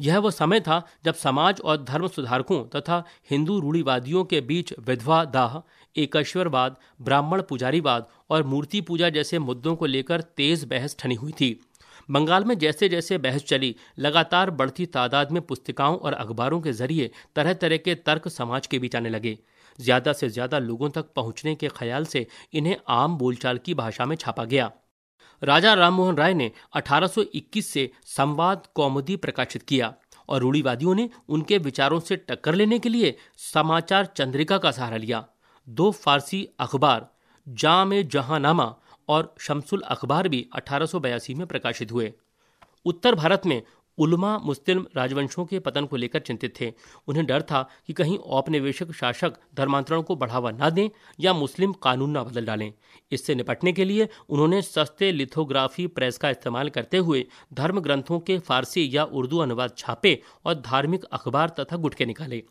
S1: यह वो समय था जब समाज और धर्म सुधारकों तथा हिंदू रूढ़िवादियों के बीच विधवा दाह एकश्वरवाद ब्राह्मण पुजारीवाद और मूर्ति पूजा जैसे मुद्दों को लेकर तेज बहस ठनी हुई थी बंगाल में जैसे जैसे बहस चली लगातार बढ़ती तादाद में पुस्तिकाओं और अखबारों के जरिए तरह तरह के तर्क समाज के बीच आने लगे ज़्यादा से ज़्यादा लोगों तक पहुंचने के ख्याल से इन्हें आम बोलचाल की भाषा में छापा गया राजा राममोहन राय ने 1821 से संवाद कौमुदी प्रकाशित किया और रूढ़ीवादियों ने उनके विचारों से टक्कर लेने के लिए समाचार चंद्रिका का सहारा लिया दो फारसी अखबार जाम जहानामा और शमसुल अखबार भी अठारह में प्रकाशित हुए उत्तर भारत में उलमा मुस्लिम राजवंशों के पतन को लेकर चिंतित थे उन्हें डर था कि कहीं औपनिवेशिक शासक धर्मांतरण को बढ़ावा ना दें या मुस्लिम कानून ना बदल डालें इससे निपटने के लिए उन्होंने सस्ते लिथोग्राफी प्रेस का इस्तेमाल करते हुए धर्म ग्रंथों के फारसी या उर्दू अनुवाद छापे और धार्मिक अखबार तथा गुटके निकाले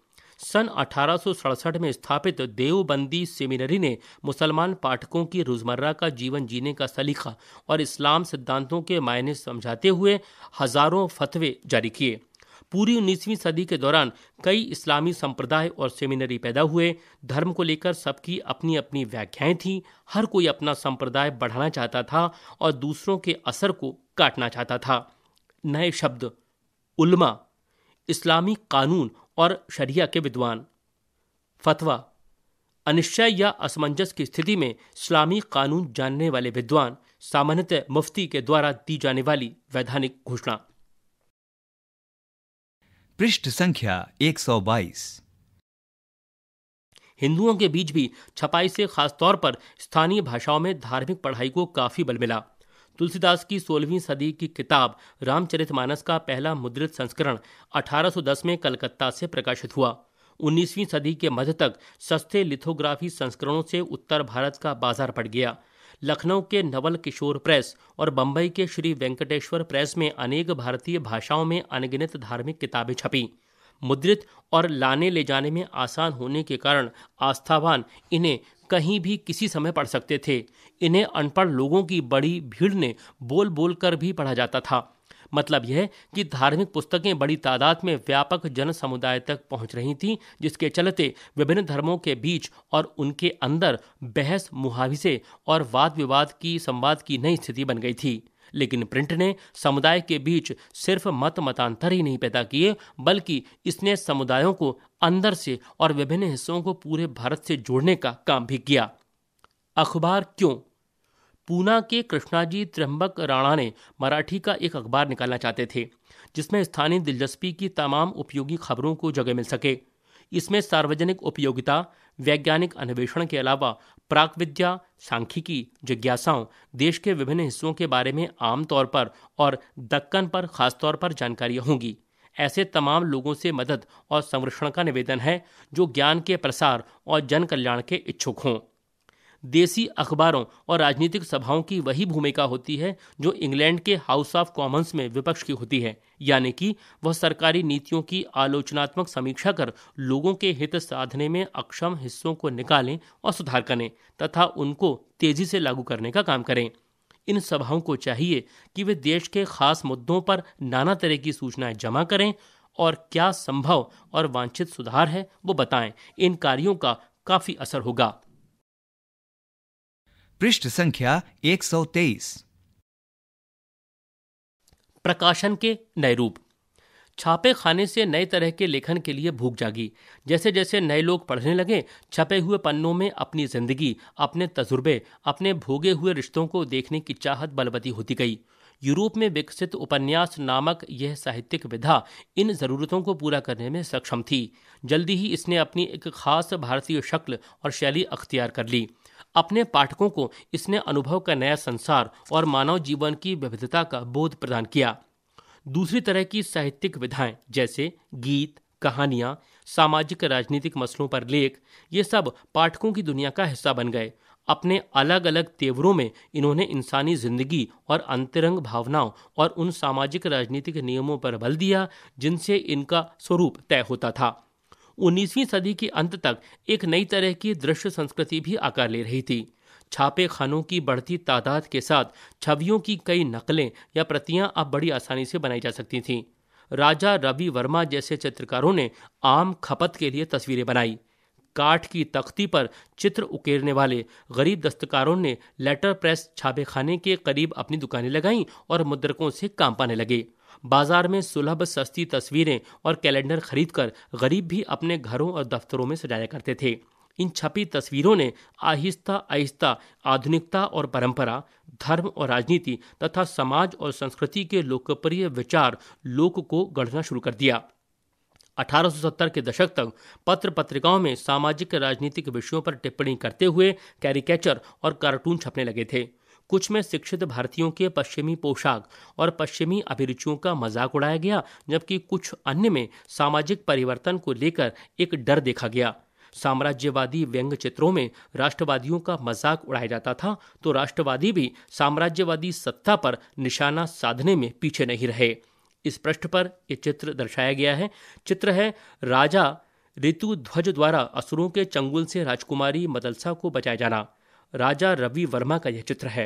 S1: सन अठारह में स्थापित देवबंदी सेमिनरी ने मुसलमान पाठकों की रोजमर्रा का जीवन जीने का सलीका और इस्लाम सिद्धांतों के मायने समझाते हुए हजारों फतवे जारी किए पूरी उन्नीसवीं सदी के दौरान कई इस्लामी संप्रदाय और सेमिनरी पैदा हुए धर्म को लेकर सबकी अपनी अपनी व्याख्याएं थीं हर कोई अपना संप्रदाय बढ़ाना चाहता था और दूसरों के असर को काटना चाहता था नए शब्द उलमा इस्लामी कानून और शरिया के विद्वान फतवा अनिश्चय या असमंजस की स्थिति में इस्लामी कानून जानने वाले विद्वान सामान्यतः मुफ्ती के द्वारा दी जाने वाली वैधानिक घोषणा पृष्ठ संख्या 122 हिंदुओं के बीच भी छपाई से खासतौर पर स्थानीय भाषाओं में धार्मिक पढ़ाई को काफी बल मिला तुलसीदास की सोलहवीं सदी की किताब रामचरितमानस का पहला मुद्रित संस्करण 1810 में कलकत्ता से प्रकाशित हुआ 19वीं सदी के मध्य तक सस्ते लिथोग्राफी संस्करणों से उत्तर भारत का बाजार पड़ गया लखनऊ के नवल किशोर प्रेस और बम्बई के श्री वेंकटेश्वर प्रेस में अनेक भारतीय भाषाओं में अनगिनत धार्मिक किताबें छपी मुद्रित और लाने ले जाने में आसान होने के कारण आस्थावान इन्हें कहीं भी किसी समय पढ़ सकते थे इन्हें अनपढ़ लोगों की बड़ी भीड़ ने बोल बोल कर भी पढ़ा जाता था मतलब यह कि धार्मिक पुस्तकें बड़ी तादाद में व्यापक जन समुदाय तक पहुंच रही थीं जिसके चलते विभिन्न धर्मों के बीच और उनके अंदर बहस मुहावसे और वाद विवाद की संवाद की नई स्थिति बन गई थी लेकिन प्रिंट ने समुदाय के बीच सिर्फ मत मतांतर ही नहीं पैदा किए बल्कि इसने समुदायों को अंदर से और विभिन्न हिस्सों को पूरे भारत से जोड़ने का काम भी किया अखबार क्यों पूना के कृष्णाजी त्र्यंबक राणा ने मराठी का एक अखबार निकालना चाहते थे जिसमें स्थानीय दिलचस्पी की तमाम उपयोगी खबरों को जगह मिल सके इसमें सार्वजनिक उपयोगिता वैज्ञानिक अन्वेषण के अलावा प्राक विद्या सांख्यिकी जिज्ञासाओं देश के विभिन्न हिस्सों के बारे में आमतौर पर और दक्कन पर खासतौर पर जानकारियाँ होंगी ऐसे तमाम लोगों से मदद और संरक्षण का निवेदन है जो ज्ञान के प्रसार और जन कल्याण के इच्छुक हों देसी अखबारों और राजनीतिक सभाओं की वही भूमिका होती है जो इंग्लैंड के हाउस ऑफ कॉमन्स में विपक्ष की होती है यानी कि वह सरकारी नीतियों की आलोचनात्मक समीक्षा कर लोगों के हित साधने में अक्षम हिस्सों को निकालें और सुधार करें तथा उनको तेजी से लागू करने का काम करें इन सभाओं को चाहिए कि वे देश के खास मुद्दों पर नाना तरह की सूचनाएं जमा करें और क्या संभव और वांछित सुधार है वो बताएं इन कार्यों का काफ़ी असर होगा पृष्ठ संख्या 123 प्रकाशन के नए रूप छापे खाने से नए तरह के लेखन के लिए भूख जागी जैसे जैसे नए लोग पढ़ने लगे छपे हुए पन्नों में अपनी जिंदगी अपने तजुर्बे अपने भोगे हुए रिश्तों को देखने की चाहत बलवती होती गई यूरोप में विकसित उपन्यास नामक यह साहित्यिक विधा इन ज़रूरतों को पूरा करने में सक्षम थी जल्दी ही इसने अपनी एक खास भारतीय शक्ल और शैली अख्तियार कर ली अपने पाठकों को इसने अनुभव का नया संसार और मानव जीवन की विविधता का बोध प्रदान किया दूसरी तरह की साहित्यिक विधाएं जैसे गीत कहानियां सामाजिक राजनीतिक मसलों पर लेख ये सब पाठकों की दुनिया का हिस्सा बन गए अपने अलग अलग तेवरों में इन्होंने इंसानी जिंदगी और अंतरंग भावनाओं और उन सामाजिक राजनीतिक नियमों पर बल दिया जिनसे इनका स्वरूप तय होता था 19वीं सदी के अंत तक एक नई तरह की दृश्य संस्कृति भी आकार ले रही थी छापे खानों की बढ़ती तादाद के साथ छवियों की कई नकलें या प्रतियां अब बड़ी आसानी से बनाई जा सकती थीं राजा रवि वर्मा जैसे चित्रकारों ने आम खपत के लिए तस्वीरें बनाई काठ की तख्ती पर चित्र उकेरने वाले गरीब दस्तकारों ने लेटर प्रेस छापेखाने के करीब अपनी दुकानें लगाईं और मुद्रकों से काम पाने लगे बाजार में सुलभ सस्ती तस्वीरें और कैलेंडर खरीदकर गरीब भी अपने घरों और दफ्तरों में सजाया करते थे इन छपी तस्वीरों ने आहिस्ता आहिस्ता आधुनिकता और परंपरा धर्म और राजनीति तथा समाज और संस्कृति के लोकप्रिय विचार लोक को गढ़ना शुरू कर दिया 1870 के दशक तक पत्र पत्रिकाओं में सामाजिक राजनीतिक विषयों पर टिप्पणी करते हुए कैरिकेचर और कार्टून छपने लगे थे कुछ में शिक्षित भारतीयों के पश्चिमी पोशाक और पश्चिमी अभिरुचियों का मजाक उड़ाया गया जबकि कुछ अन्य में सामाजिक परिवर्तन को लेकर एक डर देखा गया साम्राज्यवादी व्यंग चित्रों में राष्ट्रवादियों का मजाक उड़ाया जाता था तो राष्ट्रवादी भी साम्राज्यवादी सत्ता पर निशाना साधने में पीछे नहीं रहे इस पृष्ठ पर यह चित्र दर्शाया गया है चित्र है राजा ऋतु ध्वज द्वारा असुरों के चंगुल से राजकुमारी मदलसा को बचाया जाना राजा रवि वर्मा का यह चित्र है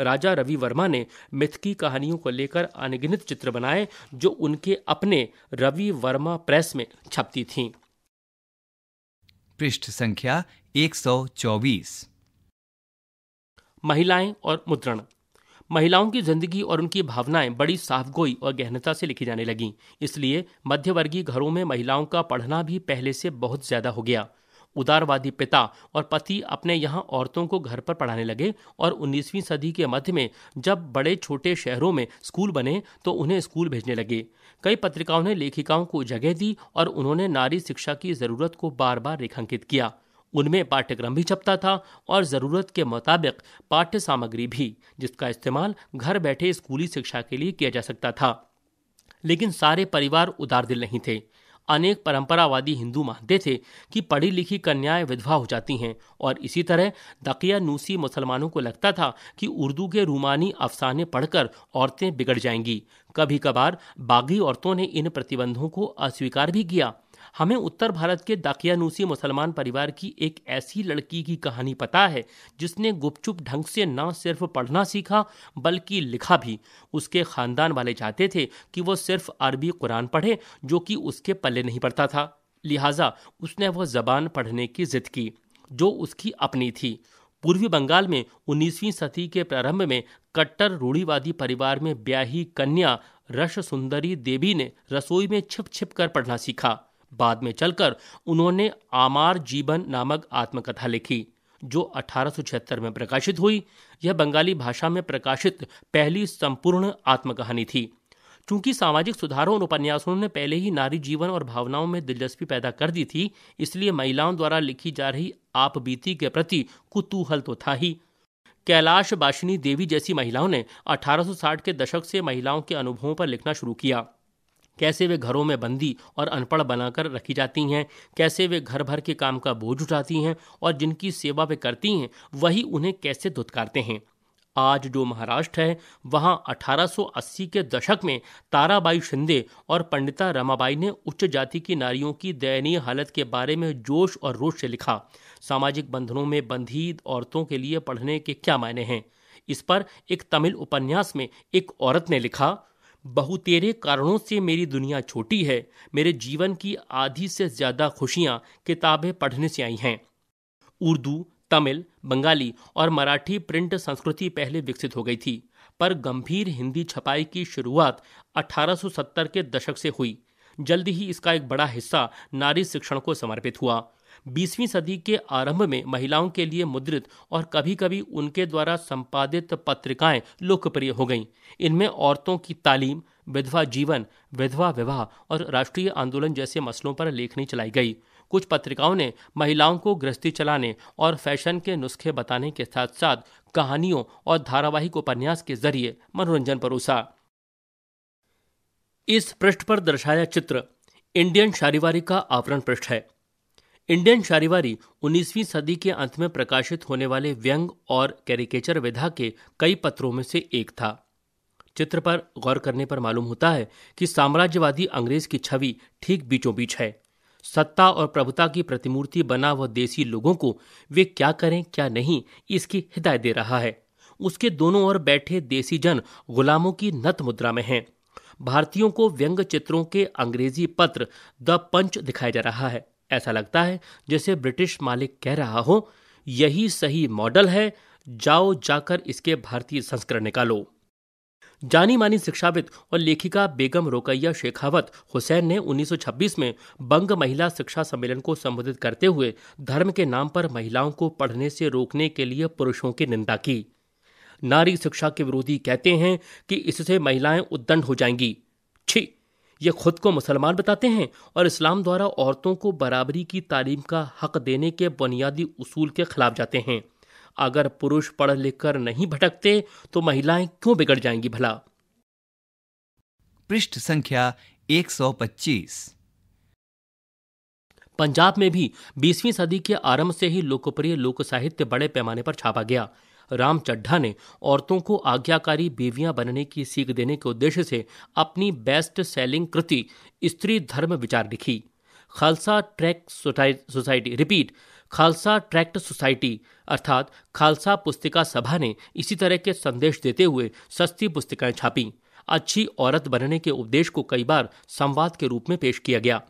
S1: राजा रवि वर्मा ने मिथ की कहानियों को लेकर अनगिनत चित्र बनाए जो उनके अपने रवि वर्मा प्रेस में छपती थीं।
S2: पृष्ठ संख्या 124
S1: महिलाएं और मुद्रण महिलाओं की जिंदगी और उनकी भावनाएं बड़ी साफगोई और गहनता से लिखी जाने लगीं इसलिए मध्यवर्गीय घरों में महिलाओं का पढ़ना भी पहले से बहुत ज्यादा हो गया उदारवादी पिता और पति अपने यहाँ औरतों को घर पर पढ़ाने लगे और 19वीं सदी के मध्य में जब बड़े छोटे शहरों में स्कूल बने तो उन्हें स्कूल भेजने लगे कई पत्रिकाओं ने लेखिकाओं को जगह दी और उन्होंने नारी शिक्षा की जरूरत को बार बार रेखांकित किया उनमें पाठ्यक्रम भी छपता था और ज़रूरत के मुताबिक पाठ्य सामग्री भी जिसका इस्तेमाल घर बैठे स्कूली शिक्षा के लिए किया जा सकता था लेकिन सारे परिवार उदार दिल नहीं थे अनेक परंपरावादी हिंदू मानते थे कि पढ़ी लिखी कन्याएं विधवा हो जाती हैं और इसी तरह दकिया नूसी मुसलमानों को लगता था कि उर्दू के रूमानी अफसाने पढ़कर औरतें बिगड़ जाएंगी कभी कभार बागी औरतों ने इन प्रतिबंधों को अस्वीकार भी किया हमें उत्तर भारत के दाकियानूसी मुसलमान परिवार की एक ऐसी लड़की की कहानी पता है जिसने गुपचुप ढंग से न सिर्फ पढ़ना सीखा बल्कि लिखा भी उसके ख़ानदान वाले चाहते थे कि वो सिर्फ अरबी कुरान पढ़े जो कि उसके पल्ले नहीं पड़ता था लिहाजा उसने वह जबान पढ़ने की जिद की जो उसकी अपनी थी पूर्वी बंगाल में 19वीं सदी के प्रारंभ में कट्टर रूढ़ीवादी परिवार में ब्याही कन्या रश सुंदरी देवी ने रसोई में छिप छिप कर पढ़ना सीखा बाद में चलकर उन्होंने आमार जीवन नामक आत्मकथा लिखी जो अठारह में प्रकाशित हुई यह बंगाली भाषा में प्रकाशित पहली संपूर्ण आत्मकहानी थी चूंकि सामाजिक सुधारों और उपन्यासों ने पहले ही नारी जीवन और भावनाओं में दिलचस्पी पैदा कर दी थी इसलिए महिलाओं द्वारा लिखी जा रही आप बीती के प्रति कुतूहल तो था ही कैलाश बाशिनी देवी जैसी महिलाओं ने 1860 के दशक से महिलाओं के अनुभवों पर लिखना शुरू किया कैसे वे घरों में बंदी और अनपढ़ बनाकर रखी जाती हैं कैसे वे घर भर के काम का बोझ उठाती हैं और जिनकी सेवा वे करती हैं वही उन्हें कैसे धुतकारते हैं आज जो महाराष्ट्र है वहाँ 1880 के दशक में ताराबाई शिंदे और पंडिता रमाबाई ने उच्च जाति की नारियों की दयनीय हालत के बारे में जोश और रोष से लिखा सामाजिक बंधनों में बंधी औरतों के लिए पढ़ने के क्या मायने हैं इस पर एक तमिल उपन्यास में एक औरत ने लिखा बहुतेरे कारणों से मेरी दुनिया छोटी है मेरे जीवन की आधी से ज़्यादा खुशियाँ किताबें पढ़ने से आई हैं उर्दू तमिल बंगाली और मराठी प्रिंट संस्कृति पहले विकसित हो गई थी पर गंभीर हिंदी छपाई की शुरुआत 1870 के दशक से हुई जल्द ही इसका एक बड़ा हिस्सा नारी शिक्षण को समर्पित हुआ बीसवीं सदी के आरंभ में महिलाओं के लिए मुद्रित और कभी कभी उनके द्वारा संपादित पत्रिकाएं लोकप्रिय हो गईं इनमें औरतों की तालीम विधवा जीवन विधवा विवाह और राष्ट्रीय आंदोलन जैसे मसलों पर लेखनी चलाई गई कुछ पत्रिकाओं ने महिलाओं को गृहस्थी चलाने और फैशन के नुस्खे बताने के साथ साथ कहानियों और धारावाहिक उपन्यास के जरिए मनोरंजन परोसा इस पृष्ठ पर दर्शाया चित्र इंडियन शारीवारी का आवरण पृष्ठ है इंडियन शारीवारी 19वीं सदी के अंत में प्रकाशित होने वाले व्यंग और कैरिकेचर विधा के कई पत्रों में से एक था चित्र पर गौर करने पर मालूम होता है कि साम्राज्यवादी अंग्रेज की छवि ठीक बीचों बीच है सत्ता और प्रभुता की प्रतिमूर्ति बना वह देसी लोगों को वे क्या करें क्या नहीं इसकी हिदायत दे रहा है उसके दोनों ओर बैठे देसी जन गुलामों की नत मुद्रा में हैं भारतीयों को व्यंग चित्रों के अंग्रेजी पत्र द पंच दिखाया जा रहा है ऐसा लगता है जैसे ब्रिटिश मालिक कह रहा हो यही सही मॉडल है जाओ जाकर इसके भारतीय संस्करण निकालो जानी मानी शिक्षाविद और लेखिका बेगम रोकैया शेखावत हुसैन ने 1926 में बंग महिला शिक्षा सम्मेलन को संबोधित करते हुए धर्म के नाम पर महिलाओं को पढ़ने से रोकने के लिए पुरुषों की निंदा की नारी शिक्षा के विरोधी कहते हैं कि इससे महिलाएं उद्दंड हो जाएंगी छी ये खुद को मुसलमान बताते हैं और इस्लाम द्वारा औरतों को बराबरी की तालीम का हक देने के बुनियादी उसूल के खिलाफ जाते हैं अगर पुरुष पढ़ लिख कर नहीं भटकते तो महिलाएं क्यों बिगड़ जाएंगी भला पृष्ठ संख्या 125 पंजाब में भी 20वीं सदी के आरंभ से ही लोकप्रिय लोक साहित्य बड़े पैमाने पर छापा गया राम चड्ढा ने औरतों को आज्ञाकारी बीवियां बनने की सीख देने के उद्देश्य से अपनी बेस्ट सेलिंग कृति स्त्री धर्म विचार लिखी Khalsa tract society repeat Khalsa tract society अर्थात खालसा पुस्तिका सभा ने इसी तरह के संदेश देते हुए सस्ती पुस्तिकाएं छापी अच्छी औरत बनने के उपदेश को कई बार संवाद के रूप में पेश किया गया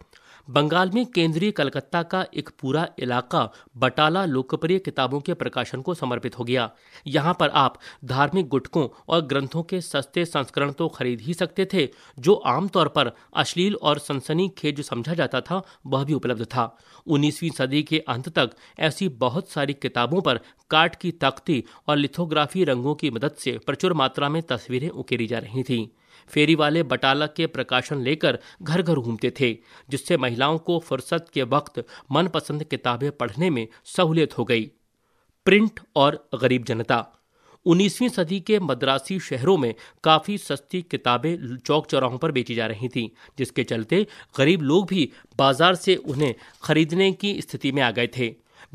S1: बंगाल में केंद्रीय कलकत्ता का एक पूरा इलाका बटाला लोकप्रिय किताबों के प्रकाशन को समर्पित हो गया यहाँ पर आप धार्मिक गुटकों और ग्रंथों के सस्ते संस्करण तो खरीद ही सकते थे जो आमतौर पर अश्लील और सनसनी खेज समझा जाता था वह भी उपलब्ध था उन्नीसवीं सदी के अंत तक ऐसी बहुत सारी किताबों पर काट की तख्ती और लिथोग्राफी रंगों की मदद से प्रचुर मात्रा में तस्वीरें उकेरी जा रही थीं फेरी वाले बटाला के प्रकाशन लेकर घर घर घूमते थे जिससे महिलाओं को फुर्सत के वक्त मनपसंद किताबें पढ़ने में सहूलियत हो गई प्रिंट और गरीब जनता 19वीं सदी के मद्रासी शहरों में काफ़ी सस्ती किताबें चौक चौराहों पर बेची जा रही थीं जिसके चलते गरीब लोग भी बाजार से उन्हें खरीदने की स्थिति में आ गए थे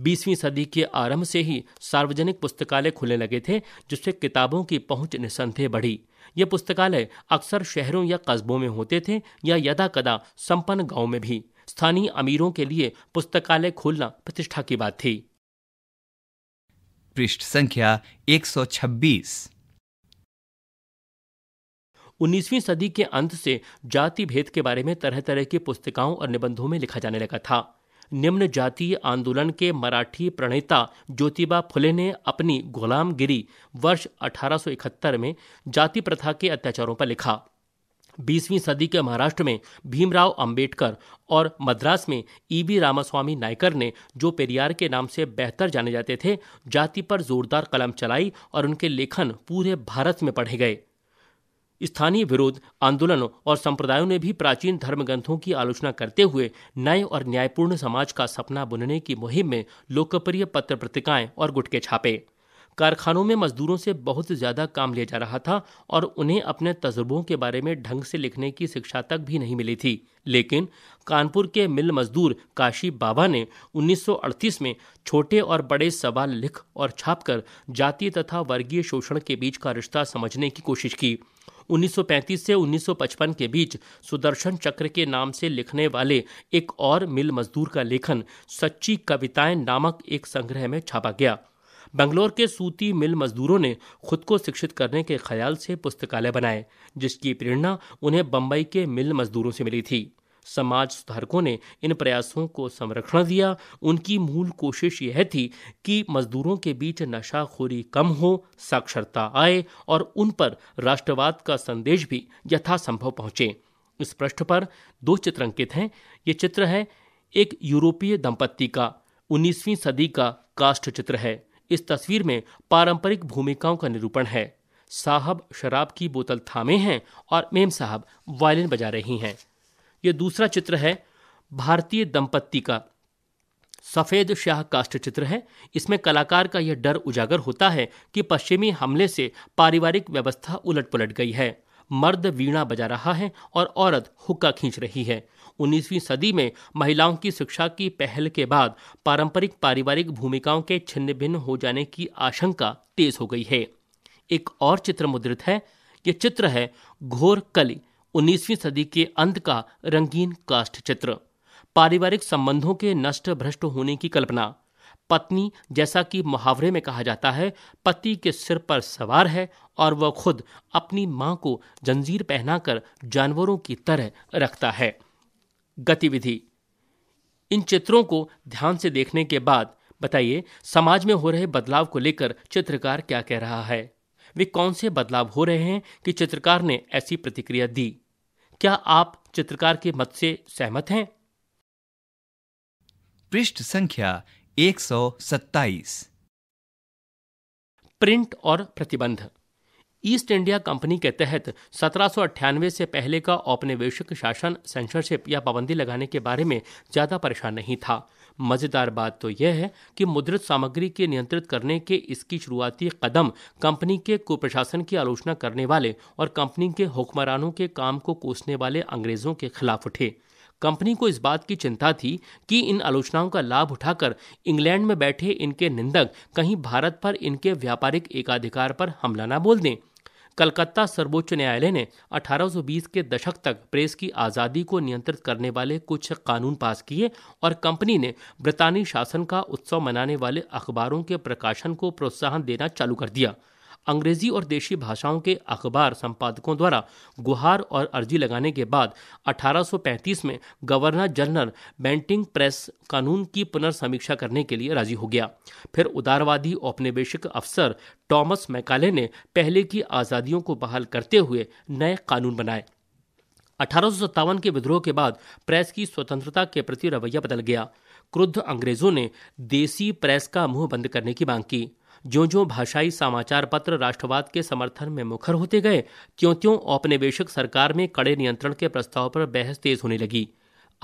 S1: 20वीं सदी के आरंभ से ही सार्वजनिक पुस्तकालय खुलने लगे थे जिससे किताबों की पहुंच निसंदेह बढ़ी ये पुस्तकालय अक्सर शहरों या कस्बों में होते थे या यदा कदा संपन्न गांव में भी स्थानीय अमीरों के लिए पुस्तकालय खोलना प्रतिष्ठा की बात थी
S2: पृष्ठ संख्या 126
S1: 19वीं सदी के अंत से जाति भेद के बारे में तरह तरह की पुस्तिकाओं और निबंधों में लिखा जाने लगा था निम्न जातीय आंदोलन के मराठी प्रणेता ज्योतिबा फुले ने अपनी गुलामगिरी वर्ष 1871 में जाति प्रथा के अत्याचारों पर लिखा बीसवीं सदी के महाराष्ट्र में भीमराव अंबेडकर और मद्रास में बी रामास्वामी नायकर ने जो पेरियार के नाम से बेहतर जाने जाते थे जाति पर जोरदार कलम चलाई और उनके लेखन पूरे भारत में पढ़े गए स्थानीय विरोध आंदोलनों और संप्रदायों ने भी प्राचीन धर्म ग्रंथों की आलोचना करते हुए नए और न्यायपूर्ण समाज का सपना बुनने की मुहिम में लोकप्रिय पत्र पत्रिकाएं और गुटके छापे कारखानों में मजदूरों से बहुत ज़्यादा काम लिया जा रहा था और उन्हें अपने तजुर्बों के बारे में ढंग से लिखने की शिक्षा तक भी नहीं मिली थी लेकिन कानपुर के मिल मजदूर काशी बाबा ने 1938 में छोटे और बड़े सवाल लिख और छापकर जाति तथा वर्गीय शोषण के बीच का रिश्ता समझने की कोशिश की 1935 से 1955 के बीच सुदर्शन चक्र के नाम से लिखने वाले एक और मिल मजदूर का लेखन सच्ची कविताएं नामक एक संग्रह में छापा गया बंगलोर के सूती मिल मजदूरों ने खुद को शिक्षित करने के ख्याल से पुस्तकालय बनाए जिसकी प्रेरणा उन्हें बम्बई के मिल मजदूरों से मिली थी समाज सुधारकों ने इन प्रयासों को संरक्षण दिया उनकी मूल कोशिश यह थी कि मजदूरों के बीच नशाखोरी कम हो साक्षरता आए और उन पर राष्ट्रवाद का संदेश भी यथासंभव पहुंचे इस पृष्ठ पर दो चित्र अंकित हैं ये चित्र है एक यूरोपीय दंपत्ति का 19वीं सदी का काष्ठ चित्र है इस तस्वीर में पारंपरिक भूमिकाओं का निरूपण है साहब शराब की बोतल थामे हैं और मेम साहब वायलिन बजा रही हैं ये दूसरा चित्र है भारतीय दंपत्ति का सफ़ेद शाह काष्ट चित्र है इसमें कलाकार का यह डर उजागर होता है कि पश्चिमी हमले से पारिवारिक व्यवस्था उलट पुलट गई है मर्द वीणा बजा रहा है और औरत हुक्का खींच रही है 19वीं सदी में महिलाओं की शिक्षा की पहल के बाद पारंपरिक पारिवारिक भूमिकाओं के छिन्न भिन्न हो जाने की आशंका तेज हो गई है एक और चित्र मुद्रित है यह चित्र है घोर कली उन्नीसवीं सदी के अंत का रंगीन काष्ठ चित्र पारिवारिक संबंधों के नष्ट भ्रष्ट होने की कल्पना पत्नी जैसा कि मुहावरे में कहा जाता है पति के सिर पर सवार है और वह खुद अपनी मां को जंजीर पहनाकर जानवरों की तरह रखता है गतिविधि इन चित्रों को ध्यान से देखने के बाद बताइए समाज में हो रहे बदलाव को लेकर चित्रकार क्या कह रहा है वे कौन से बदलाव हो रहे हैं कि चित्रकार ने ऐसी प्रतिक्रिया दी क्या आप चित्रकार के मत से सहमत हैं पृष्ठ संख्या 127 प्रिंट और प्रतिबंध ईस्ट इंडिया कंपनी के तहत सत्रह से पहले का औपनिवेशिक शासन सेंसरशिप या पाबंदी लगाने के बारे में ज्यादा परेशान नहीं था मज़ेदार बात तो यह है कि मुद्रित सामग्री के नियंत्रित करने के इसकी शुरुआती कदम कंपनी के कुप्रशासन की आलोचना करने वाले और कंपनी के हुक्मरानों के काम को कोसने वाले अंग्रेज़ों के खिलाफ उठे कंपनी को इस बात की चिंता थी कि इन आलोचनाओं का लाभ उठाकर इंग्लैंड में बैठे इनके निंदक कहीं भारत पर इनके व्यापारिक एकाधिकार पर हमला न बोल दें कलकत्ता सर्वोच्च न्यायालय ने 1820 के दशक तक प्रेस की आज़ादी को नियंत्रित करने वाले कुछ कानून पास किए और कंपनी ने ब्रितानी शासन का उत्सव मनाने वाले अखबारों के प्रकाशन को प्रोत्साहन देना चालू कर दिया अंग्रेजी और देशी भाषाओं के अखबार संपादकों द्वारा गुहार और अर्जी लगाने के बाद 1835 में गवर्नर जनरल बेंटिंग प्रेस कानून की पुनर्समीक्षा करने के लिए राजी हो गया फिर उदारवादी औपनिवेशिक अफसर टॉमस मैकाले ने पहले की आज़ादियों को बहाल करते हुए नए कानून बनाए अठारह के विद्रोह के बाद प्रेस की स्वतंत्रता के प्रति रवैया बदल गया क्रुद्ध अंग्रेजों ने देसी प्रेस का मुंह बंद करने की मांग की ज्यो ज्यो भाषाई समाचार पत्र राष्ट्रवाद के समर्थन में मुखर होते गए त्यों त्यों औपनिवेशिक सरकार में कड़े नियंत्रण के प्रस्ताव पर बहस तेज होने लगी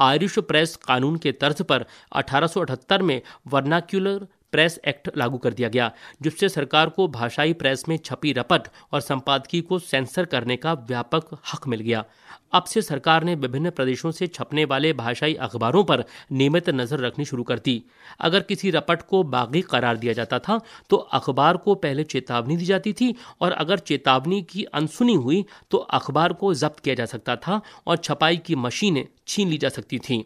S1: आयरिश प्रेस कानून के तर्ज पर 1878 में वर्नाक्यूलर प्रेस एक्ट लागू कर दिया गया जिससे सरकार को भाषाई प्रेस में छपी रपट और संपादकीय को सेंसर करने का व्यापक हक मिल गया अब से सरकार ने विभिन्न प्रदेशों से छपने वाले भाषाई अखबारों पर नियमित नजर रखनी शुरू कर दी अगर किसी रपट को बागी करार दिया जाता था तो अखबार को पहले चेतावनी दी जाती थी और अगर चेतावनी की अनसुनी हुई तो अखबार को जब्त किया जा सकता था और छपाई की मशीनें छीन ली जा सकती थीं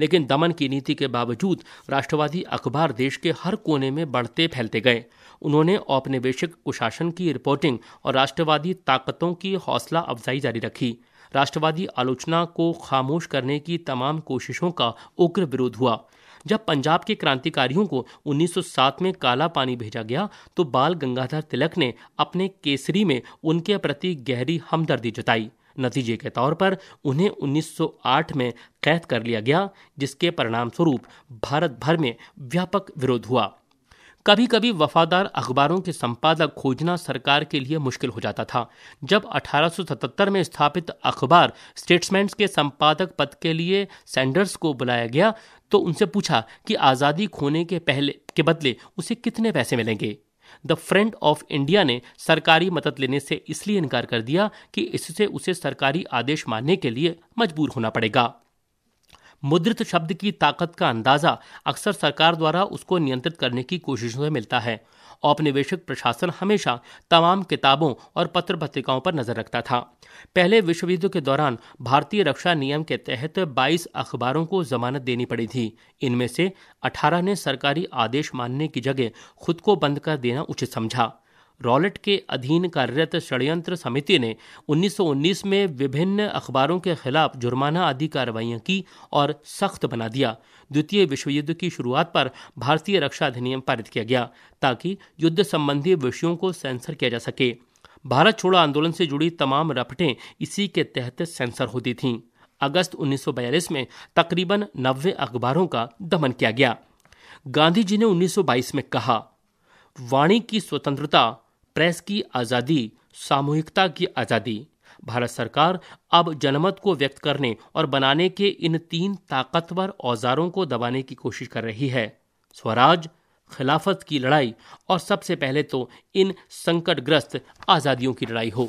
S1: लेकिन दमन की नीति के बावजूद राष्ट्रवादी अखबार देश के हर कोने में बढ़ते फैलते गए उन्होंने औपनिवेशिक कुशासन की रिपोर्टिंग और राष्ट्रवादी ताकतों की हौसला अफजाई जारी रखी राष्ट्रवादी आलोचना को खामोश करने की तमाम कोशिशों का उग्र विरोध हुआ जब पंजाब के क्रांतिकारियों को 1907 में काला पानी भेजा गया तो बाल गंगाधर तिलक ने अपने केसरी में उनके प्रति गहरी हमदर्दी जताई नतीजे के तौर पर उन्हें 1908 में कैद कर लिया गया जिसके परिणामस्वरूप भारत भर में व्यापक विरोध हुआ कभी कभी वफादार अखबारों के संपादक खोजना सरकार के लिए मुश्किल हो जाता था जब 1877 में स्थापित अखबार स्टेट्समैन्स के संपादक पद के लिए सैंडर्स को बुलाया गया तो उनसे पूछा कि आज़ादी खोने के पहले के बदले उसे कितने पैसे मिलेंगे द फ्रंट ऑफ इंडिया ने सरकारी मदद लेने से इसलिए इनकार कर दिया कि इससे उसे सरकारी आदेश मानने के लिए मजबूर होना पड़ेगा मुद्रित शब्द की ताकत का अंदाजा अक्सर सरकार द्वारा उसको नियंत्रित करने की कोशिशों से मिलता है औपनिवेशिक प्रशासन हमेशा तमाम किताबों और पत्र पत्रिकाओं पर नजर रखता था पहले विश्वयुद्ध के दौरान भारतीय रक्षा नियम के तहत 22 अखबारों को जमानत देनी पड़ी थी इनमें से 18 ने सरकारी आदेश मानने की जगह खुद को बंद कर देना उचित समझा रॉलेट के अधीन कार्यरत षडयंत्र समिति ने 1919 में विभिन्न अखबारों के खिलाफ जुर्माना आदि कार्रवाइयाँ की और सख्त बना दिया द्वितीय विश्व युद्ध की शुरुआत पर भारतीय रक्षा अधिनियम पारित किया गया ताकि युद्ध संबंधी विषयों को सेंसर किया जा सके भारत छोड़ो आंदोलन से जुड़ी तमाम रपटें इसी के तहत सेंसर होती थीं अगस्त 1942 में तकरीबन 90 अखबारों का दमन किया गया गांधी जी ने 1922 में कहा वाणी की स्वतंत्रता प्रेस की आज़ादी सामूहिकता की आज़ादी भारत सरकार अब जनमत को व्यक्त करने और बनाने के इन तीन ताकतवर औजारों को दबाने की कोशिश कर रही है स्वराज खिलाफत की लड़ाई और सबसे पहले तो इन संकटग्रस्त आजादियों की लड़ाई हो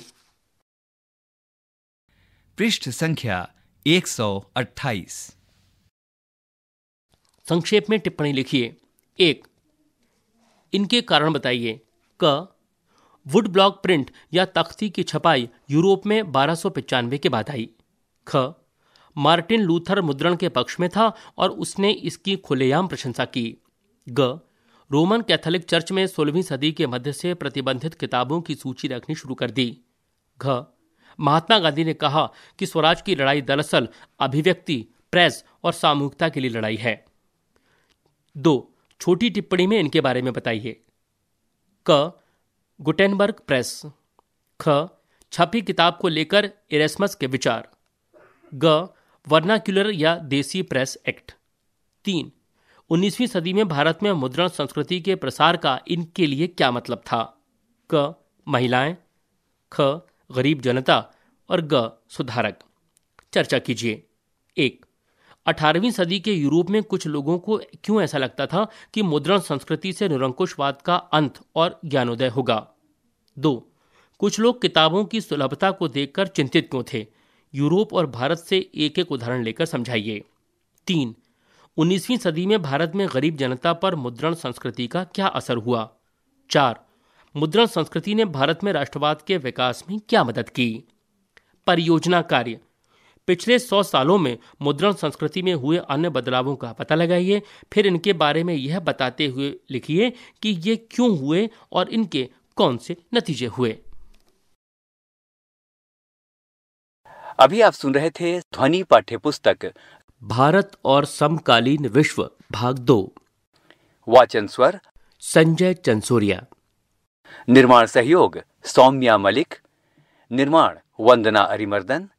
S2: पृष्ठ संख्या 128
S1: संक्षेप में टिप्पणी लिखिए एक इनके कारण बताइए क वुड ब्लॉक प्रिंट या तख्ती की छपाई यूरोप में बारह के बाद आई ख मार्टिन लूथर मुद्रण के पक्ष में था और उसने इसकी खुलेआम प्रशंसा की ग रोमन कैथोलिक चर्च में सोलहवीं सदी के मध्य से प्रतिबंधित किताबों की सूची रखनी शुरू कर दी घ महात्मा गांधी ने कहा कि स्वराज की लड़ाई दरअसल अभिव्यक्ति प्रेस और सामूहिकता के लिए लड़ाई है दो छोटी टिप्पणी में इनके बारे में बताइए क गुटेनबर्ग प्रेस ख छपी किताब को लेकर इरेस्मस के विचार ग वर्नाक्यूलर या देसी प्रेस एक्ट तीन उन्नीसवीं सदी में भारत में मुद्रण संस्कृति के प्रसार का इनके लिए क्या मतलब था क महिलाएं ख गरीब जनता और ग सुधारक चर्चा कीजिए एक अठारहवीं सदी के यूरोप में कुछ लोगों को क्यों ऐसा लगता था कि मुद्रण संस्कृति से निरंकुशवाद का अंत और ज्ञानोदय होगा दो कुछ लोग किताबों की सुलभता को देखकर चिंतित क्यों थे यूरोप और भारत से एक एक उदाहरण लेकर समझाइए तीन उन्नीसवीं सदी में भारत में गरीब जनता पर मुद्रण संस्कृति का क्या असर हुआ चार मुद्रण संस्कृति ने भारत में राष्ट्रवाद के विकास में क्या मदद की परियोजना कार्य पिछले सौ सालों में मुद्रण संस्कृति में हुए अन्य बदलावों का पता लगाइए फिर इनके बारे में यह बताते हुए लिखिए कि ये क्यों हुए और इनके कौन से नतीजे हुए अभी आप सुन रहे थे ध्वनि पाठ्य पुस्तक भारत और समकालीन विश्व भाग दो
S2: वाचन स्वर
S1: संजय चंसोरिया
S2: निर्माण सहयोग सौम्या मलिक निर्माण वंदना अरिमर्दन